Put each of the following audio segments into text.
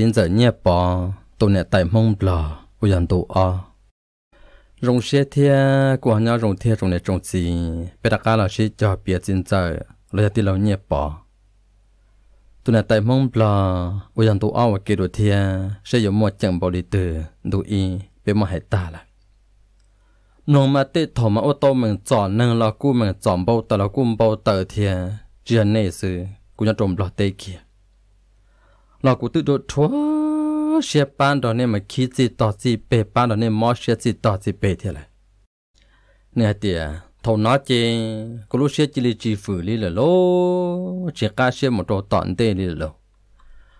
chính giờ nhẹ bỏ tôi nè tại mông lò u dàn tụ o rồng xe thia của nhau rồng thia rồng nè rồng gì bây đặc là xe cho bia chính giờ lo ti lo nhẹ bỏ tụ nè tại mông lò u dàn tụ o và kia đồ thia sẽ dùng một chẳng bỏ đi từ đủ y bị mà hệ ta lại nông mà tết thọ mà ô tô mình chọn nâng là cú mình chọn bao tờ là cú bao tờ thia chuyện này sự cú nhau trộm lọt tê kia lò cụ tự độ thua xe ban đó nên mà khí gì tỏ gì bể ban đó nên mò xe gì tỏ gì bể thế này nè tiệt thầu nó chê có lúc xe chỉ lì chỉ phủ lì là lô chỉ cá xe một đồ tọn tê lì là lô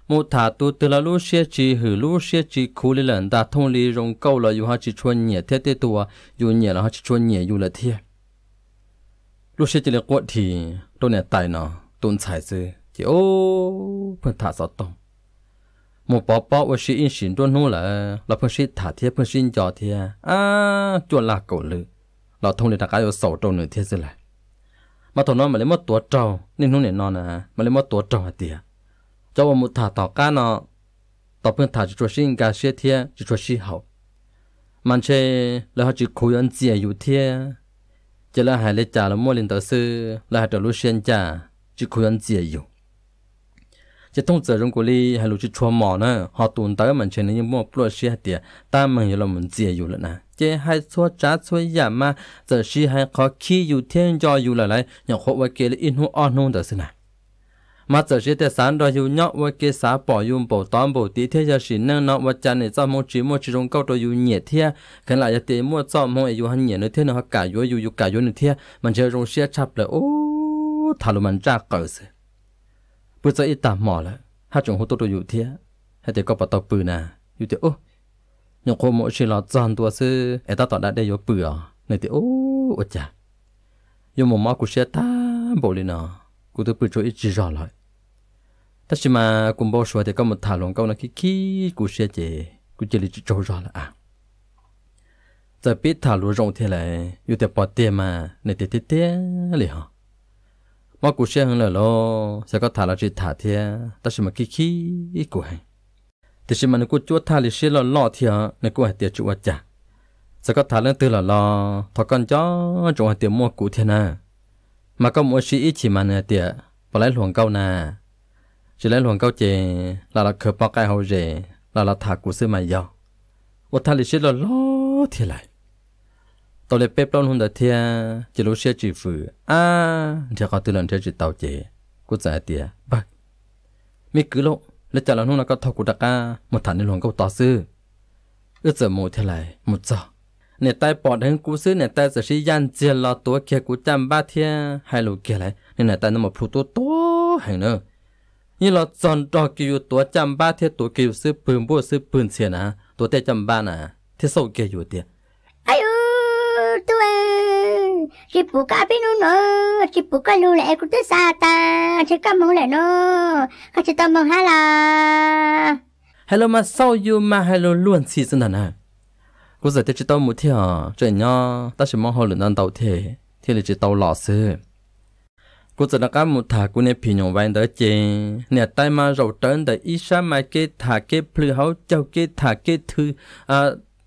một thả tu từ là lúc xe chỉ hử lúc xe chỉ khu lì là ta thông lì rong câu là dù họ chỉ chuan nhẹ thế thế tu à dù nhẹ là họ chỉ chuan nhẹ dù là thế, lúc xe chỉ là quật thì tôi nè tài nó tôn xài sư chỉ ô phần thả sọt tông มูปอปอวชีอินสินตัวนู้นหละเราเพื่อชีถาเทียเพื่อชินจอเทียอ่าจวนลากโกลือเราทงในือดกายอยู่เสาตรงเหนือเทียสิละ มาถนอมมาเลยมัดตัวเจ้านี่นู้นเนี่ยนอนนะมาเลยมัดตัวเจ้าเดีย เจ้าว่ามุถาต่อก้านอต่อเพื่อถ่าจุชวชิงการเชื่อเทียจะชวนชีเหามันเช่แล้วเขาจะคุยอันเจียอยู่เทียจะละหายเลยจ่าแล้วมั่วล่นต่อซื้อแล้หายตัวลุเชียนจ่าจะคุยอันเจียอยู่ chỉ thông giờ trong cái li hay là chỉ chua mỏ nữa họ tồn tới mình trên những bộ plot xe tiệt ta mình giờ là mình dễ dù lại nè chỉ hai số trả số giả mà giờ chỉ hai khó khi dù thiên cho dù lại lại nhỏ khó vậy kia là in hú on hú đó xin nè mà giờ chỉ để sáng đó dù nhóc vậy kia sáng bỏ dù bỏ tóm bỏ tí thế giờ xin nâng nọ vậy chán này cho mua chỉ mua chỉ trong câu đó dù nhẹ thế cái lại giờ tiền mua cho mua dù hắn nhẹ nữa thế nó cả dù dù cả dù nữa thế mình chơi trong xe chập lại ô thà luôn mình trả cỡ rồi bữa giờ ít tạm mỏ là hát chúng hút tôi rồi thế hay thì có bắt tàu bự nè dù thế ô nhưng cô mỗi chỉ là dàn tua sư ai ta tao đã đây vô bự à này thì ô ô cha, nhưng mà má của xe ta bộ lên nọ cô tôi bự cho ít chỉ rõ lại tất nhiên mà cùng bao số thì có một thả lòng câu là khi khi cô xe chỉ cô chỉ là chỉ rõ là à giờ biết thả lúa rộng thế này dù thế bỏ tiền mà này thế thế thế liền hả mà cụ xe hơn là lo có thả là chỉ thả thì ta sẽ mà kí kí cụ hay thì mà nó cụ chúa thả thì xe là lo thì nó cụ hay tiệt chúa chả sẽ có thả lên từ là thọ con chó chúa hay tiệt mua cụ thì nè mà có mua sĩ chỉ mà nè tiệt lấy luồng câu nè chỉ lấy luồng câu chè là là khờ bao cái hậu rể là là thả cụ sư mà giàu ô thả thì xe là lo thì ตัวเล็บเป๊ปล้นหุ่นเดีเทียจโรเชียจีฟืออ่าเดี๋ยวเขาตื่นเทียจิตเตาเจกูจะเตียบักไม่กือโลแล้วจากหลังหุ่นก็ทอกุตะกาหมดฐานในหลวงก็ต่อซื้อเออเจอหมูเท่าไรหมดจ่อเนี่ยใต้ปอดให้กูซื้อเนี่ยใต้จอชี้ยันเจียนรอตัวเคียกูจำบ้าเทียให้ลูกเกียไรเนี่ยไหนใต้น้ำมันพูตัวโตแห่งเนอะนี่เราจอนรอกียูวตัวจำบ้าเทียตัวเกี่ยวซื้อปืนบัวซื้อปืนเสียนะ ตัวเตะจำบ้านะเที่ซ่เกี่ยอยู่เตียไอ้ ta chipukapinuno, chipukalula ekutasata, chikamulenuno, kachitamuhala. Hello mà sao you mà hello luôn xí xin thần à. Cô giờ tôi chỉ tao một thiệt, chuyện nhau, ta chỉ mong họ lần đầu thế, thế là chỉ tao lọ xứ. Cô giờ nó cá một thà cô nên phi nhung vay đỡ chê, nè tay mà rầu trơn đỡ ít sa mà cái thà cái plu hấu châu cái thà cái thư, à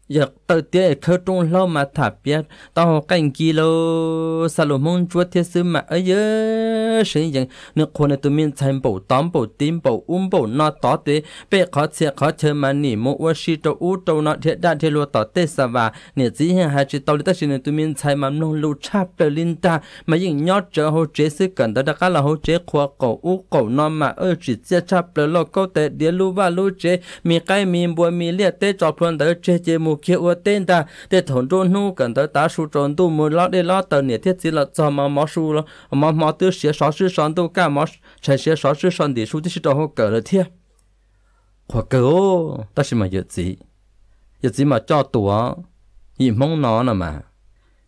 giật tờ tiếc khơ trung lâu mà thả biết tao cảnh kỳ lô sa lô mong chúa thiết sư mà ấy dơ sinh dân nước quân này tụi mình thành bầu tóm bầu tím bầu um bầu nọ tỏ tế bê khó chè khó chơi mà nỉ mô ua shi trâu u trâu nọ thiệt đa thiệt lo tỏ tế sa và nỉ dĩ hẹn hai chữ tao lý tất sinh này tụi mình thành mà nông lưu chạp tờ linh ta mà dừng nhó trở hồ chế sư cần tao đã cá là hồ chế khoa cổ u cổ nó mà ơi chỉ chia chạp tờ lô câu tế đĩa lưu và lưu chế mì cây mì bùa mì liệt tế cho phun tờ chế chế mu kia ua tên ta để thôn trôn nu cần tới ta su trôn tu mù lo để lo tờ nhiệt thiết chỉ là cho mà mò su lo mà mò tư xía sáu sư sáu tu cả mò chạy xía sáu sư sáu đi su thì sư đâu cỡ là thiệt khoa cỡ ô ta xin mà giờ gì giờ gì mà cho tủa gì mong nó nè mà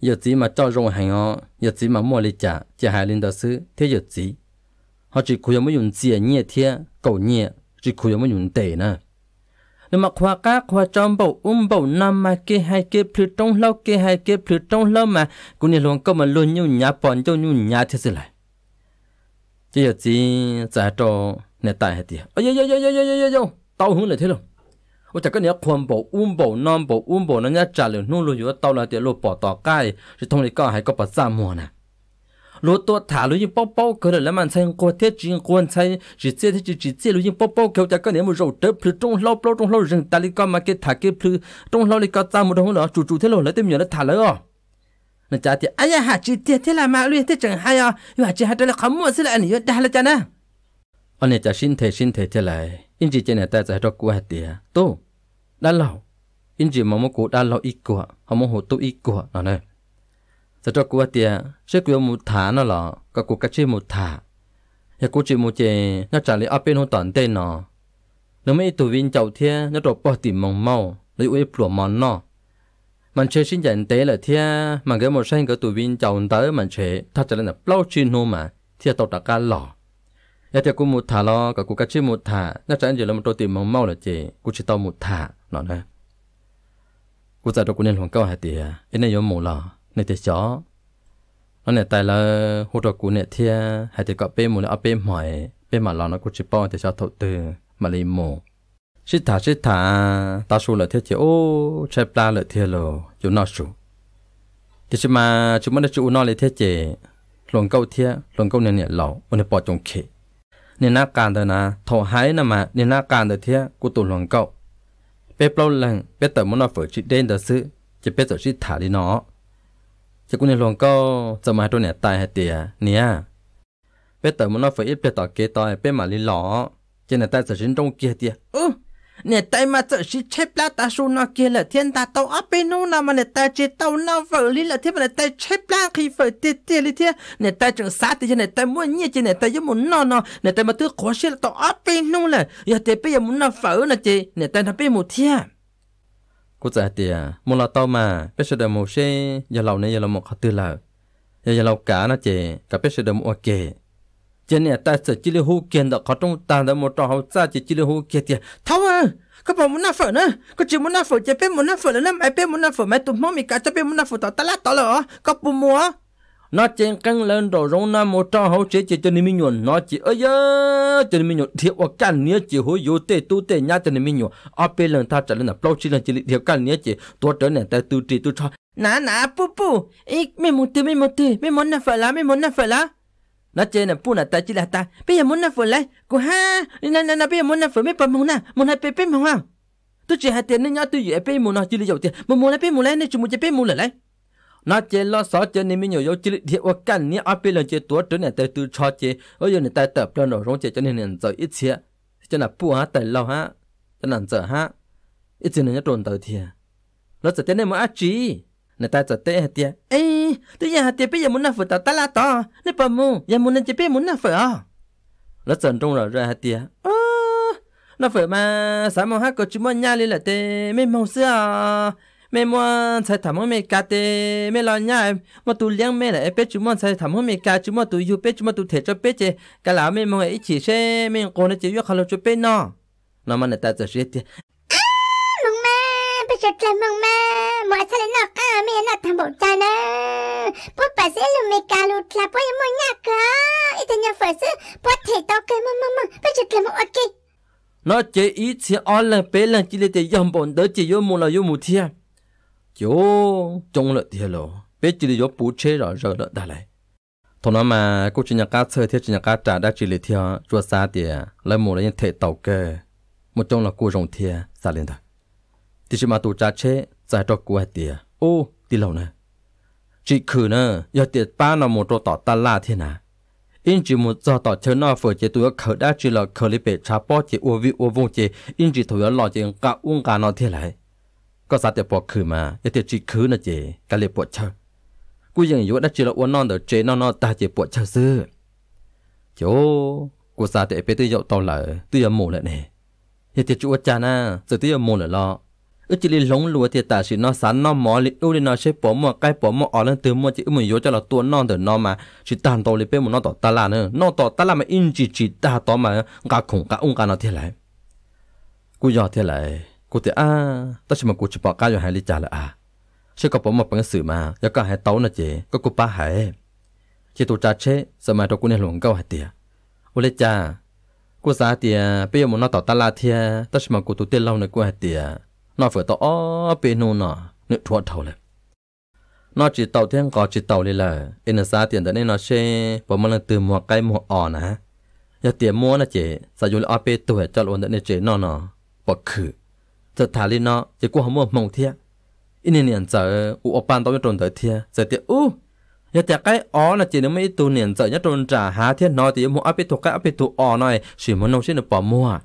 giờ gì mà cho rong hành ó giờ gì mà mua lấy trả trả hai lên đó xứ thế giờ gì họ chỉ khui mới dùng tiền nhẹ thiệt cầu nhẹ chỉ khui mới dùng tệ nè nếu mà khoa cá khoa trong bầu um bầu nam mà kê hai kê plu trong lâu kê hai kê plu trong lâu mà cũng như luôn có mà luôn nhu nhà bọn cho nhu nhà thế gì lại chỉ giờ chỉ giả cho nè tại hết đi ôi yo yo yo yo yo yo yo tao hướng lại thế luôn ôi chắc cái này quan bộ um bộ nam bộ um bộ nó nhá trả lời nô luôn rồi tao là tiền lô bỏ tỏ cái thì thông này có hay có bỏ ra mua nè lúa tua thả lúa những bao bao cơ là mà sang qua thiết chỉ quan sai chỉ xe thiết chỉ chỉ xe lúa những bao bao kéo cho cái này một rầu tớ plu trong lâu lâu trong lâu rừng ta đi con mà cái thả cái plu trong lâu đi con ta một đồng nữa chủ chủ thế lâu lấy thêm nhiều nó thả lấy rồi nó trả thì ai hả chỉ tiệt thế là mà luyện thế chẳng hay à nhưng mà chỉ hạt là không mua sẽ là anh đã à, à, là cha na anh này trả xin thể xin thể thế lại in chỉ trên này ta sẽ đọc qua tiệt tu đã lâu in chỉ mà mua cụ đã lâu ít của không mua hồ tu ít của nó này giờ cho cô tiệt sẽ cứ một thả nó lọ các cô cách chơi một thả giờ cô chỉ một chè nó trả lại áp bên hông toàn tên nó nếu mấy tu viên chậu thia nó đổ bỏ tìm mong mau lấy uế plùa mòn nó mình chơi xin nhận tế là thia mà cái một sinh cái tu viên chậu tới mình chơi thật ra là lâu chuyên hô mà thia tàu đã cá lọ giờ thì cô một thả lo các cô cách chơi một thả nó trả lại một đôi tìm mong mau là chè cô chỉ tao một thả nó đây cô giờ đâu cô nên hoàng cao hả tiệt cái này yếu mù lọ ในแ่จ๋ออันเนี่ยแต่ละหัวตะกูเนี่ยเทียให้แต่ก็เป็นมูลเอาเป้หมอย เป็นมาลอนกูจะป้องแต่ชอบทกตือมาลีโมชิตาชิตาตาสูเลยเทียเจโอ้ใช้ปลาเลยเทียโลอยู่นอกสูจะจะมาจุมันจะอุนอเลยเทียเจหลงเก้าเทียหลงเก้าเนี่ยเนี่ยเหล่าอันนี้ปอดจงเขเนี่ยนักการเถอะนะถอหายนะมาเนี่ยนักการเดอเทียกูตุหลงเก้าเป้เปล่าแรงเป้เติมมันเอาเฟอร์ชิดเด่นเดอซื้อจะเป้เติมชิตาดีเนาะ chắc cũng nên luôn câu giờ mà tôi nè tài hết tiệt nè bây giờ muốn nó phải ít biết tao kế tao biết mà lý lỏ, cho nên ta sẽ sinh trong kia tiệt ừ nè tay mà tự sĩ chết lá ta su nó kia là thiên ta tàu áp bên nó mà nè ta chỉ tàu nó vợ lì là thiên mà nè ta chết lá khi phải tiệt tiệt lì thiên nè ta chẳng sát thì cho nè ta muốn nhẹ cho nè ta giống muốn nó à. nó nè ta mà thứ khó sẽ là tao áp bên nô là giờ thì bây giờ muốn nó vợ là chị nè ta nó bên một thiên กูจะเตียมูลาต่อมาเป็ดเดมูเชยาเราเนี่ยยาเราหมกตือเรายายาเรากานะเจกับเป็ดเดมูโอเคเจเนี่ยแต่จะจิลิฮูเกียนดอกเขาต้องตามแต่หมดต่อเขาจ้าจะจิลิฮูเกียเตียเท่าอ่ะก็บอกมุนาฝนนะก็จีมุนาฝนจะเป็นมุนาฝนแล้วไอเป็นมุนาฝนไหมตุ้มมอมีกาจะเป็นมุนาฝนต่อตลาดต่อเหรอก็ปุ่มัว nó trên căng lên đồ rong nam một trò hậu chế chỉ cho nên mình nhuận nó chỉ ơi ơ cho nên mình nhuận thiệt hoặc cản nhớ chỉ hối vô tê tu tê nhát cho nên mình nhuận ở bên lần ta trở lên là bao chi lần chỉ thiệt cản nhớ chỉ tôi trở nên ta tu trì tu cho nà nà pu pu ít mấy món tư mấy món tư mấy món nà phải lá mấy món nà phải lá nó chơi nè pu nà ta chỉ là ta bây giờ muốn nà phải lấy cô ha nà nà nà bây giờ muốn nà phải mấy bấm muốn nà muốn hai bấm bê muốn không tôi chỉ hai tiền nên nhá tôi dễ bê muốn nó chỉ là dầu tiền mà muốn lấy bấm muốn lấy nên chúng muốn chỉ bấm muốn lại na chế lo sợ chế nên mình nhớ nhiều chỉ thì ở căn nhà ở bên là chế tuổi trở này tới từ cho chế ở giờ này tới tập cho nó rong chế cho nên là giờ ít chế cho là bu ha tới lâu ha cho là giờ ha ít chế này trốn tới thì nó giờ thế này mà ác chi nè ta giờ thế thì ấy tôi giờ thì bây giờ muốn làm phở ta la to nè bà mu giờ muốn làm chế bây muốn làm phở nó dần trong rồi ra thì ơ nó phở mà sao mà hát có chúng muốn nhà lên là thế mình mong sao? mẹ mua sai thảm mong mẹ cá tê mẹ lo nhá mà tu liang mẹ lại bé chúng mua sai thảm mong mẹ cá chúng mua tu yêu bé chúng mua tu thể cho bé chứ cả lão mẹ mua ấy chỉ xe mẹ còn nó chỉ yêu khăn cho bé nó nó mà ta cho xe thì mong mẹ bé cho cha mong mẹ mua sai nó cá mẹ nó thằng bộ cha nó bố bà sẽ lu mẹ cá lu là bố em mua nhá cả ít nhất phải chứ bố thể tao cái mama mama bé cho cha mong ok nó chế ý chỉ ăn lần bé lần chỉ để dòng bọn đỡ chỉ yêu mua là yêu mua thiệt chỗ trong lợi thiệt lộ biết chỉ là bố chế rồi rồi đỡ đã lại thôi nó mà cô chỉ nhà cá chơi thì chỉ nhà cá trả đã chỉ là thiệt chua xa tiệt lấy một lấy thể tàu cơ một trong là cô rồng thiệt xa lên đó thì chỉ mà tụ cha chế giải cho cô tiệt ô đi lâu nè chỉ khử nè giờ tiệt ba nó một chỗ tỏ ta la thế nào in chỉ một giờ tỏ chơi nó phở chế tụi khởi đã chỉ là khởi lấy bể cha bỏ chế uo vi uo vung chế in chỉ tụi nó lò chế cả uông cả nó thế lại ก็ซาเตปอคือมาเอเตจีคือนะเจกะเลยปวดเชอกูยังอยู่นะจีละอ้วนนอนเดเจนอนนอตาเจปวดเชอซื้อโจกูซาเตเปตื้อยกตอละตื้อยหมู่ละเนเอเตจูอาจานะจะตื้อยหมู่ละลอเอจิลิหลงลัวเตตาสินอสันนอหมอลิอูลินอเชปอมอใกล้ปอมออลันตือมอจิอึมอยู่จะละตัวนอนเดนอมาสิตันโตลิเปมอนอตอตาลาเนนอตอตาลามาอินจิจิตาตอมากะคงกะองกะนอเทไหลกูยอเทไหลกูเตอา ตั้งชิมกูจะบอกก้าอยู่หายลิจ่าละอาเชื่อกบผมมาเป็นสื่อมาแล้วก็หายเต้านะเจก็กูป้าหายเจตุจ่าเชสมัยตัวกูในหลวงก้าหายเตียอุเลจ่ากูสาเตียไปยมนอต่อตลาเทีย ตั้งชิมกูตุเตเล่าในกูหายเตียนอเฟื่อต่ออ้อเปนูนอเนื้อทัดวเท่าเลยนอจิตเต่าเที่ยงกอจิตเต่าเลยล่ะเอ็นซาเตียนแต่เนนอเชผมมันตื่นหมวกใกล้หมวกอ่อนนะ อย่าเตียมัวนะเจสายุลอาเปตัวจอลวนแต่เนเจนอนอปกคือ giờ thả lên nó chỉ cô không muốn mong thiệt in niên giờ u ở ban tao nhất trốn tới thiệt giờ tiệt u giờ tiệt cái ó là chỉ nếu mấy tu niên giờ nhất trốn trả há thiệt nó thì muốn áp bị thuộc cái áp bị thuộc ó này chỉ muốn nông xin được bỏ mua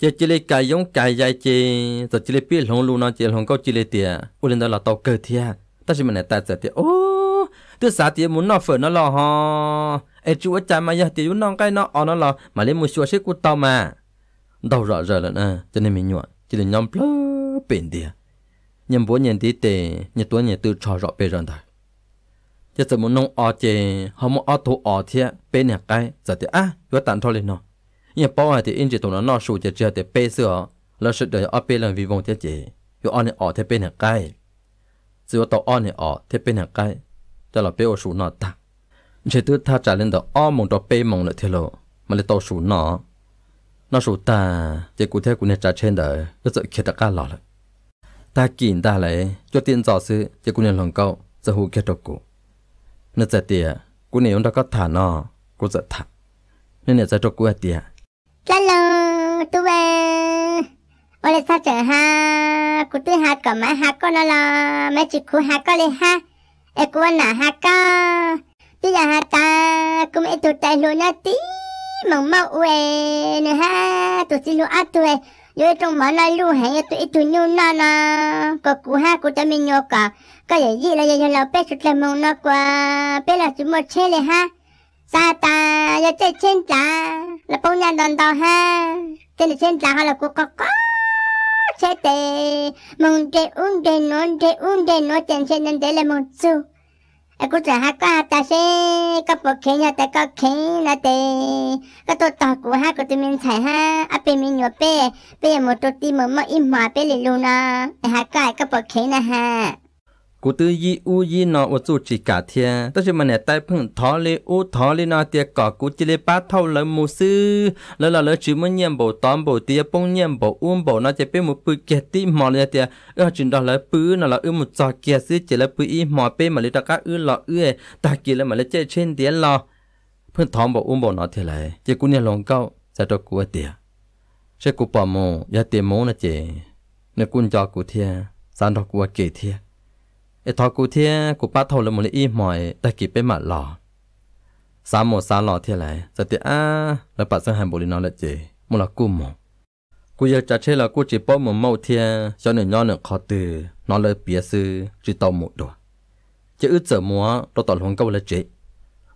giờ chỉ lấy cái giống cái dài chỉ giờ chỉ lấy biết lòng luôn nó chỉ lòng câu chỉ lấy tiệt u lên đó là tao cơ thiệt ta chỉ mình này ta giờ tiệt u, tôi xả tiệt muốn nó phở nó lo ho ai chú ở chả mà giờ tiệt muốn nó cái nó ó nó lo mà lấy một số xí của tao mà đâu rõ rồi là nè cho nên mình nhọn chỉ là nhầm lơ bên đi nhầm bố nhận đi tệ nhật tuấn nhật tư trò rõ bề rần đời giờ giờ muốn nông ở chè họ muốn ở thủ ở thế bên nhà cái giờ thì à vừa tạm thôi lên nó nhà bao thì in chỉ tụi nó nó sụt chè chè thì bê sửa, là sửa được ở bên là vì vòng thế chè vừa ở này ở thế bên nhà cái giờ tao ở này ở thế bên nhà cái cho là bê ở sụt nó ta chỉ tư tha trả lên đó ở mong đó bê mong là thế lộ mà lại tao sụt nó nó sụ ta chỉ cụ thể của nè trả trên đó nó sợ kia ta cả lọ lại ta kiện ta lại cho tiền rõ sự chỉ cụ nè lòng câu giờ hù kia độc cụ nó sợ tiệt cụ nè ông ta có thả nó cụ sợ thả nên nè sợ độc cụ tiệt la la tu về ô lê sao chờ ha cụ tôi hát cả má hát con nó là mấy chị cụ hát con lên ha em cụ anh là hát ca bây giờ hát ta cũng ít tụt tay luôn á tí mong mau ue nè ha tụi xin lu át tụi yo trong mà na lu hay tụi tụi nhu na na có cú ha cú ta mình nhớ cả cái gì gì là giờ là bé chút là mong nó qua bé là chúng một le ha sa ta giờ chơi trên ta là bao nhiêu đòn tàu ha trên là trên ta ha là cú có có chơi tê mong chơi uống chơi non chơi uống chơi nói chơi chơi nên để là mong su 啊，古早哈怪大西，搞不开呀！但搞开那得，我都打古哈，个对面拆哈，啊边面有摆，摆也木多滴，木木一马摆里路那，哎哈怪个不开那哈。cụ tư yi u yi nó ở chỗ chỉ cả thia tất nhiên mà u thó lê nó tiệt cỏ cụ chỉ lê ba thâu lỡ mù sư lỡ là lỡ chữ muốn nhiệm bộ tóm bộ tiệt bông nhiệm bộ uôn bộ chỉ biết một bự kẹt tí mò lê tiệt ở chuyện đó lỡ bự là ư một trò kia sư chỉ là bự y mò bê mà lê đặc ư lọ ta kia là mà lê chơi trên tiệt lọ phun thó bộ uôn bộ nó chỉ cụ nè lòng câu sẽ cho cụ tiệt sẽ cụ bỏ mồ ya tiệt mồ nó chỉ nè cụ cho cụ thia sao đó cụ kể thiệt เอทอกูเทียกูป้าทอลมุลีอีหมอยแต่กี่เป็นมาหล่อสามโมสาหล่อเทียไรสติอาแล้วปัดสังหารบุรีนอละเจมุลกุมกูอยากจะเชื่อกูจีป้อมมเมาเทียชอนหนึ่งย้อนหนึ่งคอตือนอนเลยเปียซื้อจีตอมุดดัวจะอึดเจอมัวตัวต่อหลงเกาละเจ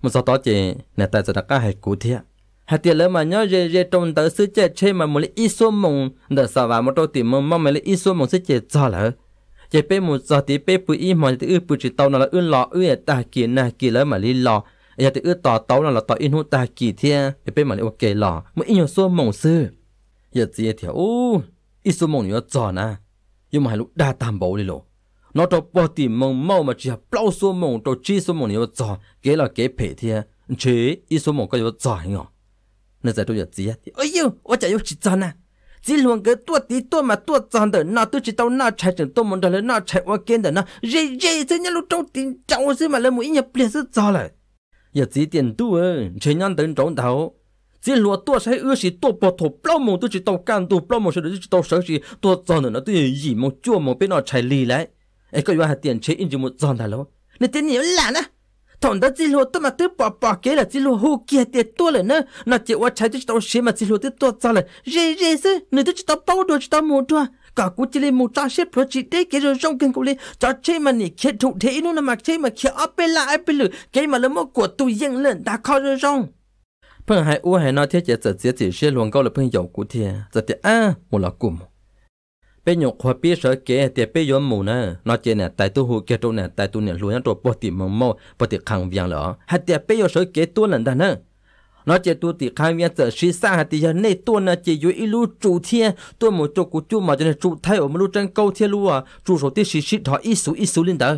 มันสตอเจเนี่ยแต่จะตะก้าให้กูเทียหาเตียเลยมันย่อเจเจตรงเตอซื้อเจเช่มันมุลีอีส่วนมงเดสาวามันตัวติมันมันเลยอีส่วนมงซื้อเจจ้าเลย vậy bé một giờ tí bé bự y mà tự bự chỉ tàu nó là ươn lò ươn ta kỳ na kỳ lỡ mà li lò giờ tự tỏ tàu nó là tỏ in hút ta kỳ thế vậy bé mà lại ok lò mà in nhiều số mỏng sư giờ gì thì ô ít số mỏng nhiều giòn à nhưng mà lúc đa tam bầu đi lộ nó cho bỏ tỉ mông mau mà chỉ bao số mỏng cho chi số mỏng nhiều giòn kế là kế phê thế chế ít số mỏng có nhiều giòn nhở nên giờ tôi giờ gì thì ôi yêu ôi trời yêu chỉ giòn chỉ luôn cái tua đi tua mà tua chọn đời na tôi chỉ tao na chạy chẳng tôi muốn đời là na chạy qua kia đời na dễ dễ thế nhau lúc trong tiền trong xí mà lấy mũi nhập liền rất rõ lại giờ chỉ tiền tu ơi chơi nhau đến trong đầu chỉ lúa tua sẽ ước gì tua bọt thổ bao mồm tôi chỉ tao can tu bao mồm sẽ được chỉ tao sợ chỉ tua chọn đời nó tôi gì một chua một bên nó chạy lì lại ấy có yêu hạt tiền chế in chỉ một giòn thà lâu nên tiền nhiều lắm nè thong da zilho to ma te pa pa bây nhộng khoa biết sở kế thì bây giờ mù nè nó chơi nè tại tôi hụt kế trâu nè tại tôi nè lùi nó trâu bỏ tiền mông mông bỏ tiền khẳng vàng lỡ hạt thì bây giờ sở kế tôi lần đó nè nó chỉ tu thì khai viên sở sĩ sang hạt thì giờ này tôi nè chỉ dưới ilu chủ thiên tôi một chỗ của chú mà cho nên chủ thay ở một lúc trên câu thiên lu à chủ số tiền sĩ sĩ thọ ít số ít số lên đó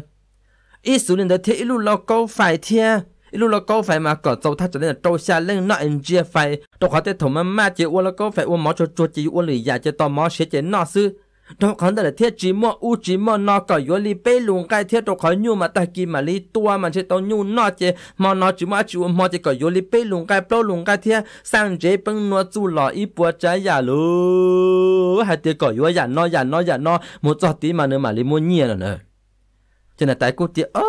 ít số lên đó thì ilu lo câu phải thiên ilu lo câu phải mà cỡ tàu thắt cho nên là trâu xa lên nó anh chia phải tôi có thể thủng mà mà chỉ uo lo câu phải uo mỏ cho cho chỉ uo lì giả dạ cho tao mỏ sẽ chỉ nọ sư đó còn đây là thiết chỉ mò u chỉ mò nó cởi vô li bê luôn cái thiết đó khỏi nhu mà ta kì mà li tua mà chỉ tao nhu nó chỉ mò nó chỉ mò chịu mò chỉ cởi vô li bê luôn cái bao luôn cái thiết sang chế bưng nó chu lò ít bữa trái giả lú hay tiệt cởi vô giả nó giả nó giả nó một giọt tí mà nữa mà li mua nhia nữa nữa cho nên tại cô tiệt ơ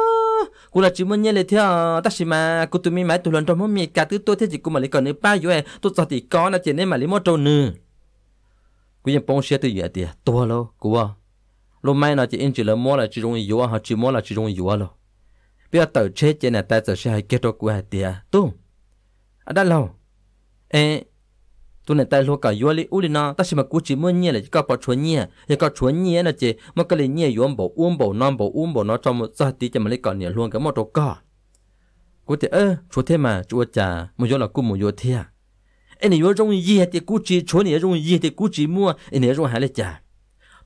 cô là chỉ muốn nhớ lại theo à? ta chỉ mà cô mi mãi tụi lần trong mỗi mi cả thứ tôi thế chỉ cô mà lấy còn nữa bao vô à? tôi giọt tí có chỉ nên mà lấy mua trâu nữa กูยังปงเสียตัวอยู่เดียตัวโลกูว่าลมไม่น่าจะอินจิละมัวละจิรงอยู่อ่ะฮะจิมัวละจิรงอยู่อ่ะโลเปียเต่าเช็ดเจน่ะแต่จะใช้เกตกูเดียตุ้มอ่ะได้แล้วเอตัวเนี่ยแต่ลูกก็ยัวลิอุลินะแต่ฉันมากูจิมัวเนี่ยเลยก็ปอชวนเนี่ยยังก็ชวนเนี่ยนะเจมันก็เลยเนี่ยยอมบ่อุ้มบ่นอนบ่อุ้มบ่นอนจอมซะตีจะมาเลยก่อนเนี่ยลวงกับมอตก็กูเตเออชัวเทมาชัวจ่ามึงยอละกูมึงยอเทีย anh anh hết hết cú cú mua, 哎你有种叶的估计，除你那种叶的估计么？哎你那种还来讲。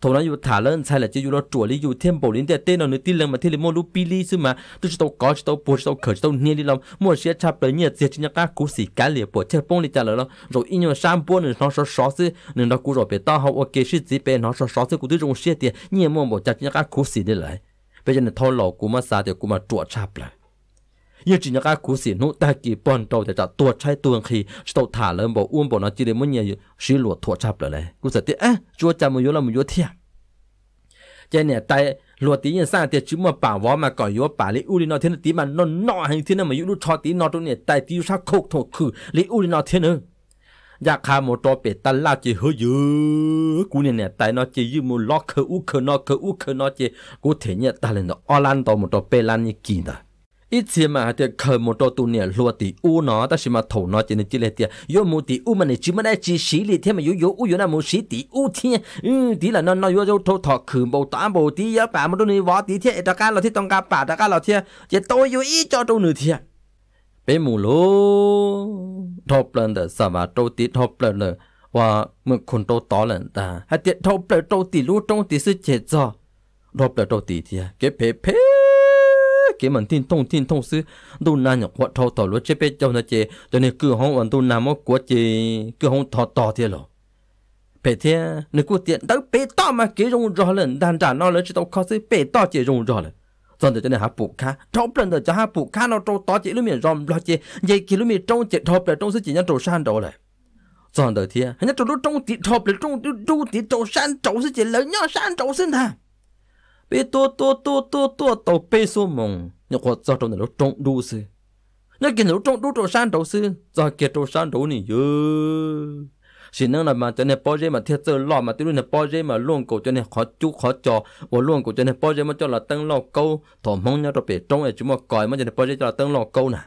thầu nó yêu thả lên sai là chỉ yêu nó chuột lý yêu thêm bổ lính để tên nó nữa tin lần mà thiên lý mua lúc pili xứ mà tôi chỉ tao có chỉ tao buộc chỉ tao khởi chỉ tao nia đi lòng mua xe chạp lấy nhiệt xe chỉ nhắc các cú xì cái liệp bộ theo bông đi trả lời nó rồi in nhau sam buôn nữa nó sờ sờ xứ nữa nó cú rồi bé tao học ok xí gì bé nó sờ sờ xứ cú tôi dùng xe tiền nhiều mua bộ chặt nhắc các cú xì đi lại bây giờ nó thâu lò cú mà sao thì cú mà chuột chạp lại như chỉ nhớ các cú sĩ nụ ta kỳ trâu để trả tua trái tuồng khi tàu thả lên bộ uông bộ nó chỉ để muốn nhờ sĩ lụa thua chập lại này cú sợ tiếc á chúa cha mua yếu thiệt cho nên tại lụa tí nhân sang tiệt chứ mà bảo vó mà cõi yếu bảo lý u đi nó thế tí mà nó nọ hành thế nào mà yếu cho tí nó trong này tại tí sao khâu thổ khử lý u đi nó thế nữa ya một to bể tan lao hơi dữ cú này nè tại nó chỉ dữ một lọ khử u khử nó khử u khử cú thể nhẹ ta lên nó oan to một như kỳ đó ít gì mà thì khởi một trò tu nè lúa thì u nó ta chỉ mà thổ nó chỉ nên chỉ là tiền yo mu thì u mà này chỉ mà đây chỉ xí li thế mà yo yo u yo na mu xí thì u thế ừ thì là nó nó yo yo thổ thọ khử bầu tám bầu tí á bà mà đôi này võ tí thế ta cá là thế tông cá bà ta cá là thế chỉ tôi yo ít cho trâu nửa thế bé mu lô thọp lên đó sao mà trâu tí thọp lên rồi và mực con trâu to lên ta hay tiện thọp lên trâu tí lú trâu tí sự chết cho thọp lên trâu tí thế cái bé bé kế mình tin thông tin thông sư đồ na nhọc hoạt thâu tỏ lúa chế bê châu na chế cho nên cứ hông ẩn đồ na mó của chế cứ hông thọ tỏ thế rồi bê thế nếu cứ tiện đâu bê to mà kế rong rõ lên đàn trả nó lên chỉ tao khó sư bê to chế rong rõ lên rồi để cho nên hạ bù khá thọ lên để cho hạ bù khá nó trâu tỏ chế lúc miền rong lo chế vậy kia lúc miền trâu chế thọ bần trâu sư chỉ nhăn trâu san đồ lại rồi đời thế nhăn trâu trâu tít thọ bần trâu trâu tít trâu san trâu sư chỉ lớn nhỏ san trâu sinh thà bị tua tua tua tua tua tàu bê số mông nhớ có cho trong này nó trông đủ sư nhớ kia nó trông đủ trâu san trâu sư cho kia trâu san trâu này dơ xin năng là mà cho nên bao giờ mà thiết sơ lo mà tiêu nên bao giờ mà luôn cổ cho nên khó chú khó trò và luôn cổ cho nên bao giờ mà cho là tăng lo câu thọ mong nhau rồi bể trong này chúng mà còi mà cho nên bao giờ cho là tăng lo câu nè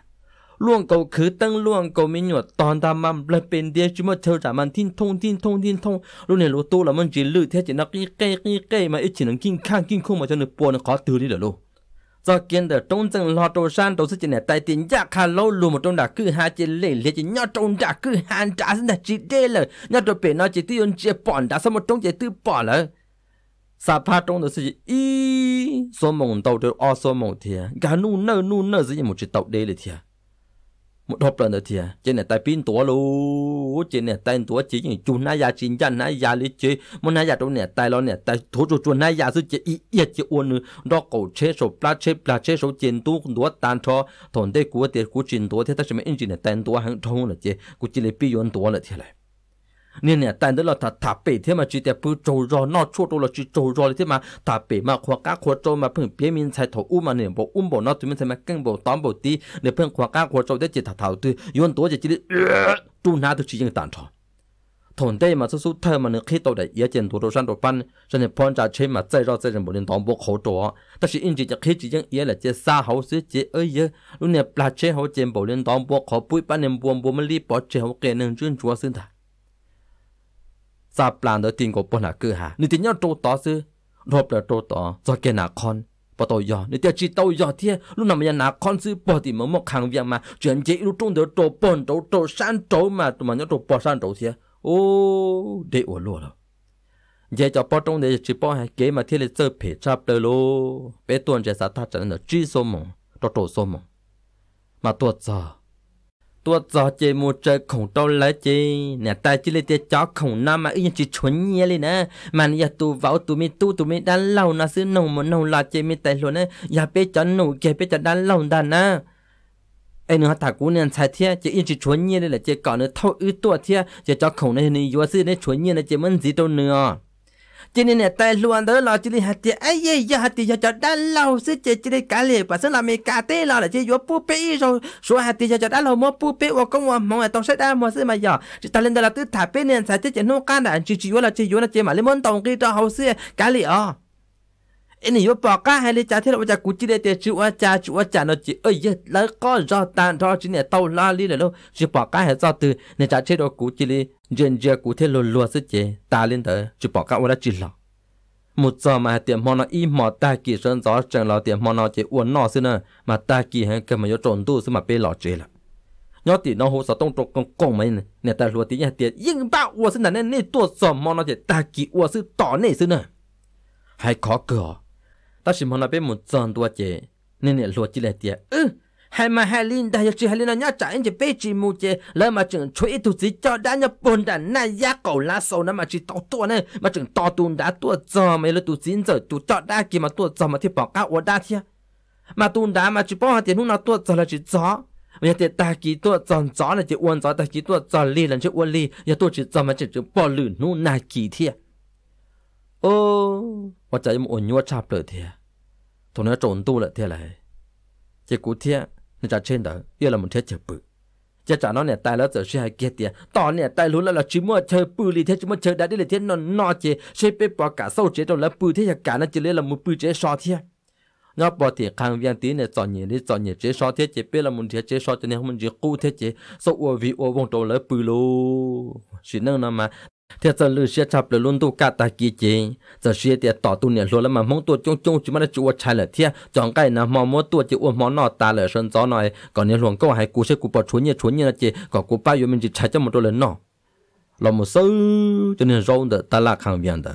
luôn cầu khứ tăng luôn cầu mình nhọ toàn ta mầm lập bên địa chỉ mà thâu trả mầm tin thông tin thông tin thông luôn này lô tô là mình chỉ lự thế chỉ nó cái cái cái cái mà ít chỉ nó kinh khang kinh khủng mà cho nó buồn nó khó từ đi được luôn do kiến được trong rừng lo trâu san đầu sức chỉ này tài tiền giá khá lâu luôn một trong đã cứ hai chỉ lệ liệt chỉ nhau trong đã cứ hàng trả sinh là chỉ đây là nhau trong biển nó chỉ tiêu chỉ bọn đã xong một trong chỉ tư bỏ là sa pa trong đó sự ý số mộng đầu được o số mộng thì gà nu nơ nu nơ gì một chỉ tàu đây là thiệt một đọc lần nữa thì à, trên này tay pin tua luôn trên này tay tua chỉ những chú nãy giờ chín chân nãy giờ lý chế một nãy giờ đâu nè tay lo nè tay thố chú chú nãy giờ số chỉ ít ít chỉ uốn nữa đó cổ chế số pla chế pla chế số trên tu tua tan cho thằng đây của tiền của trên tua thế ta sẽ mấy anh chị này tay tua hàng trong là chế của chỉ lấy pin tua là thế này nên nè tại đó là thà thà bể thế mà chỉ để bự trâu rò nó chua đâu là chỉ trâu rò thế mà thà bể mà khoa cá khoa trâu mà phun bia mình sai thầu u mà nè bộ um bộ nó tụi mình xem mà căng bộ tóm bộ tí nè phun khoa cá khoa trâu để chỉ thà thầu tư yon tổ chỉ chỉ tu na tu chỉ những đàn trò thôn đây mà số số thơ mà nửa khi tàu đại ý kiến đồ đồ san đồ ban cho nên phong trào trên mà dạy rõ dạy rằng bộ nên đóng bộ khẩu trò ta chỉ in chỉ chỉ khi chỉ những ý là chỉ xa hậu sứ chỉ ơi ý lúc nè là chế hậu trên bộ nên đóng bộ khẩu bụi ban nên buồn buồn mà li bỏ chế hậu kẻ nên chuyên chúa xưng thật sa plan đó tiền của bọn là cứ hà nên tiền nhau trâu to chứ rộp là trâu to do kia con bỏ tôi giờ nên tiền chỉ tôi giờ thế lúc nào mình là con chứ bỏ thì mới một hàng việc mà chuyện gì lúc trong đó trâu bọn trâu trâu san mà tụi mình nhau trâu bỏ san trâu thế ô để luôn rồi giờ cho bỏ trong này chỉ bỏ hai cái mà thiết là phê chắp đời lô bé tuần sẽ sát thắt chân là chỉ số mỏng trâu mà tuột giờ ตัวจอเจมูเจอของตัวละเจเนี่ยแต่จิเลเตจอของน้ามาอีกยังจีชนเงี้ยเลยนะ มันอยาาตัวเฝ้าตัวมีตู้ตัวมีด้านเล่านะซื้อนงมันนงลาเจมีแต่หลวนะอย่าไปจอหนูแกไปจอด้านเล่าด้านนะไอเนื้อตากูเนี่ยใช้เทียจะอินจีชนเงี้ยเลยแหละเจก่อนเนื้อเท่าอื้อตัวเทียจะจอของในนี้ยัวซื้อในชนเงี้ยนเจมันสีตัวเนื้อ cho nên là tay luôn đó là chỉ là hạt tiền ấy ấy giờ hạt tiền cho đã lâu sẽ chỉ chỉ là cá lì và sẽ làm mấy cá tê là là chỉ vô pu bê rồi số hạt tiền cho đã lâu mua pu bê và công mua mong là tông sẽ đã mua sẽ mà giờ chỉ ta lên đó là tự thả bên nên sẽ chỉ chỉ nô cá đã chỉ chỉ vô là chỉ vô là chỉ mà lên muốn tông kia cho hậu sẽ cá lì à anh hiểu bỏ cá hay là cha thế là cha cú chỉ để tiền chịu á cha chịu á cha nó chỉ ơi giờ lỡ có do tan do chỉ này tàu la li là đâu chỉ bỏ cá hay do từ này cha thế đó cú chỉ đi dần dần cú thế lùa lùa sức chế ta lên tới chỉ bỏ cá qua đó chỉ lọ một giờ mà tiệm mòn nó im mỏ ta kỳ sơn gió chẳng lọ tiệm mòn nó chỉ uốn nọ xí mà ta kỳ hay cầm vô trộn tu xí mà bê lọ chế là nhớ thì nó hồ sợ tông trộn con con mấy này ta lùa tí nhà tiền yên ba uốn xí này này tua sòm mòn nó chỉ ta kỳ uốn xí tỏ này xí nữa khó cửa ta chỉ muốn là bên một giòn đua chè nên là lúa chỉ là tiệt ừ hay mà hay linh đại chỉ hay linh nhá trả anh chỉ bé chỉ mu chè lỡ mà chừng chuỗi tu chỉ cho đã nhập bồn đàn, na giá cầu lá sầu nó mà chỉ to tua này mà chừng to tuôn đã tua giờ mấy lỡ tu chín giờ tu cho đã kia mà tuột giờ mà thì bỏ cá ủa đã thia mà tuôn đã mà chỉ bỏ hạt tiền lúc nào tuột giờ là chỉ gió bây giờ ta chỉ tuột giòn gió là chỉ uốn gió ta chỉ tuột giòn li là chỉ uốn li giờ tuột chỉ giờ mà chỉ chỉ bỏ lử nu na kỳ thia ô, tôi chỉ muốn nhua chạp lửa thia nó nó nó tu lại à, lại thế này, chế trả trả yêu là là một bự, bự nè, nè, hai chơi chơi đi 同那种多了天来，结果天你咋见到又那么天就不，这咋那年带了走是还给的，当年带路了了只么车不里天只么车带的了天那那节谁被把 cả sau 节到了不天也干了这里了么不节少天。nó bỏ cả cả sâu chế, chế lấy bự bự là một nó bỏ thì khang viên tí nè, chọn nhỉ đi chọn nhỉ chế so thế chế biết là một chế chế so cho nên không muốn chế cú thế chế số ua vị ua vòng trâu lỡ bự lô chỉ năng nó mà thế giờ lừa xe chập lừa luôn tu cả ta kia chị giờ xe thì tỏ tu nè luôn là mà mong tu chung chung chỉ mà chú ở trái là thiệt chọn cái nào mà muốn tu chỉ uống món nọ ta lừa sơn gió này còn nè luôn câu hay cú sẽ cú bỏ chuối nhẹ chuối nhẹ là chị còn cú ba mình chỉ chạy cho một đôi lần nọ là một số cho nên rau đó ta là khang viên đó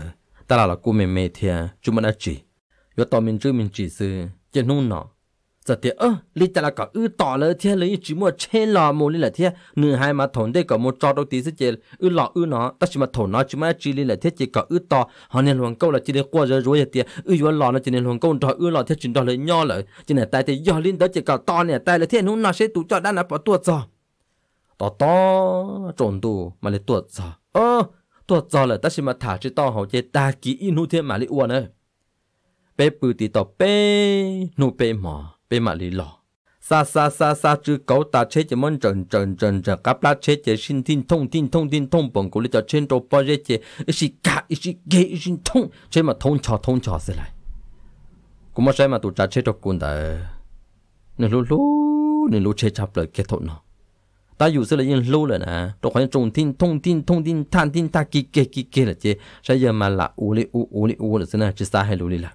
ta là là cú mềm mềm thiệt chú mà là chị yo tao mình chơi mình chỉ sư chỉ nung nọ giờ thì ơ lý ta là có ư tỏ lơ thế lấy chỉ mua chê lò mù lý là thế nữ hai mà thốn đây có một trò đầu tí sẽ chê ư lò ư nó ta chỉ mà thốn nó chỉ mà chỉ lý là thế chỉ có ư tỏ họ nên luồng câu là chỉ để qua rồi rồi thì ư vừa lò nó chỉ nên luồng câu đó ư lò thế chỉ đó lấy nho lợi chỉ này tại thì do linh đó chỉ có to này tại là thế nó nó sẽ tụ cho đang là bỏ tuột rồi to to trộn tù mà lấy tuột rồi ơ tuột rồi là ta chỉ mà thả chỉ to hậu chế ta kỹ inu thế mà lấy uo nữa bê bự thì tỏ bê nụ bê mỏ bê mà lì lò sa sa sa sa chứ cậu ta chế chế món trần trần trần trần cáp lá chế chế xin tin thông tin thông tin thông bằng của lý cho trên đồ bao chế chế ít cả ít ghê ít thông chế mà thông cho thông cho sẽ lại cũng mà sẽ mà tụ trả chế đồ cuốn ta nên lú lú nên lú chế chập lại kết thúc nó ta dù sẽ là yên lú rồi nè đồ khoan trùng tin thông tin thông tin than tin ta kí kê kí kê là chế sẽ giờ mà là u lì u u lì u là thế nào chứ sao hay lú lì là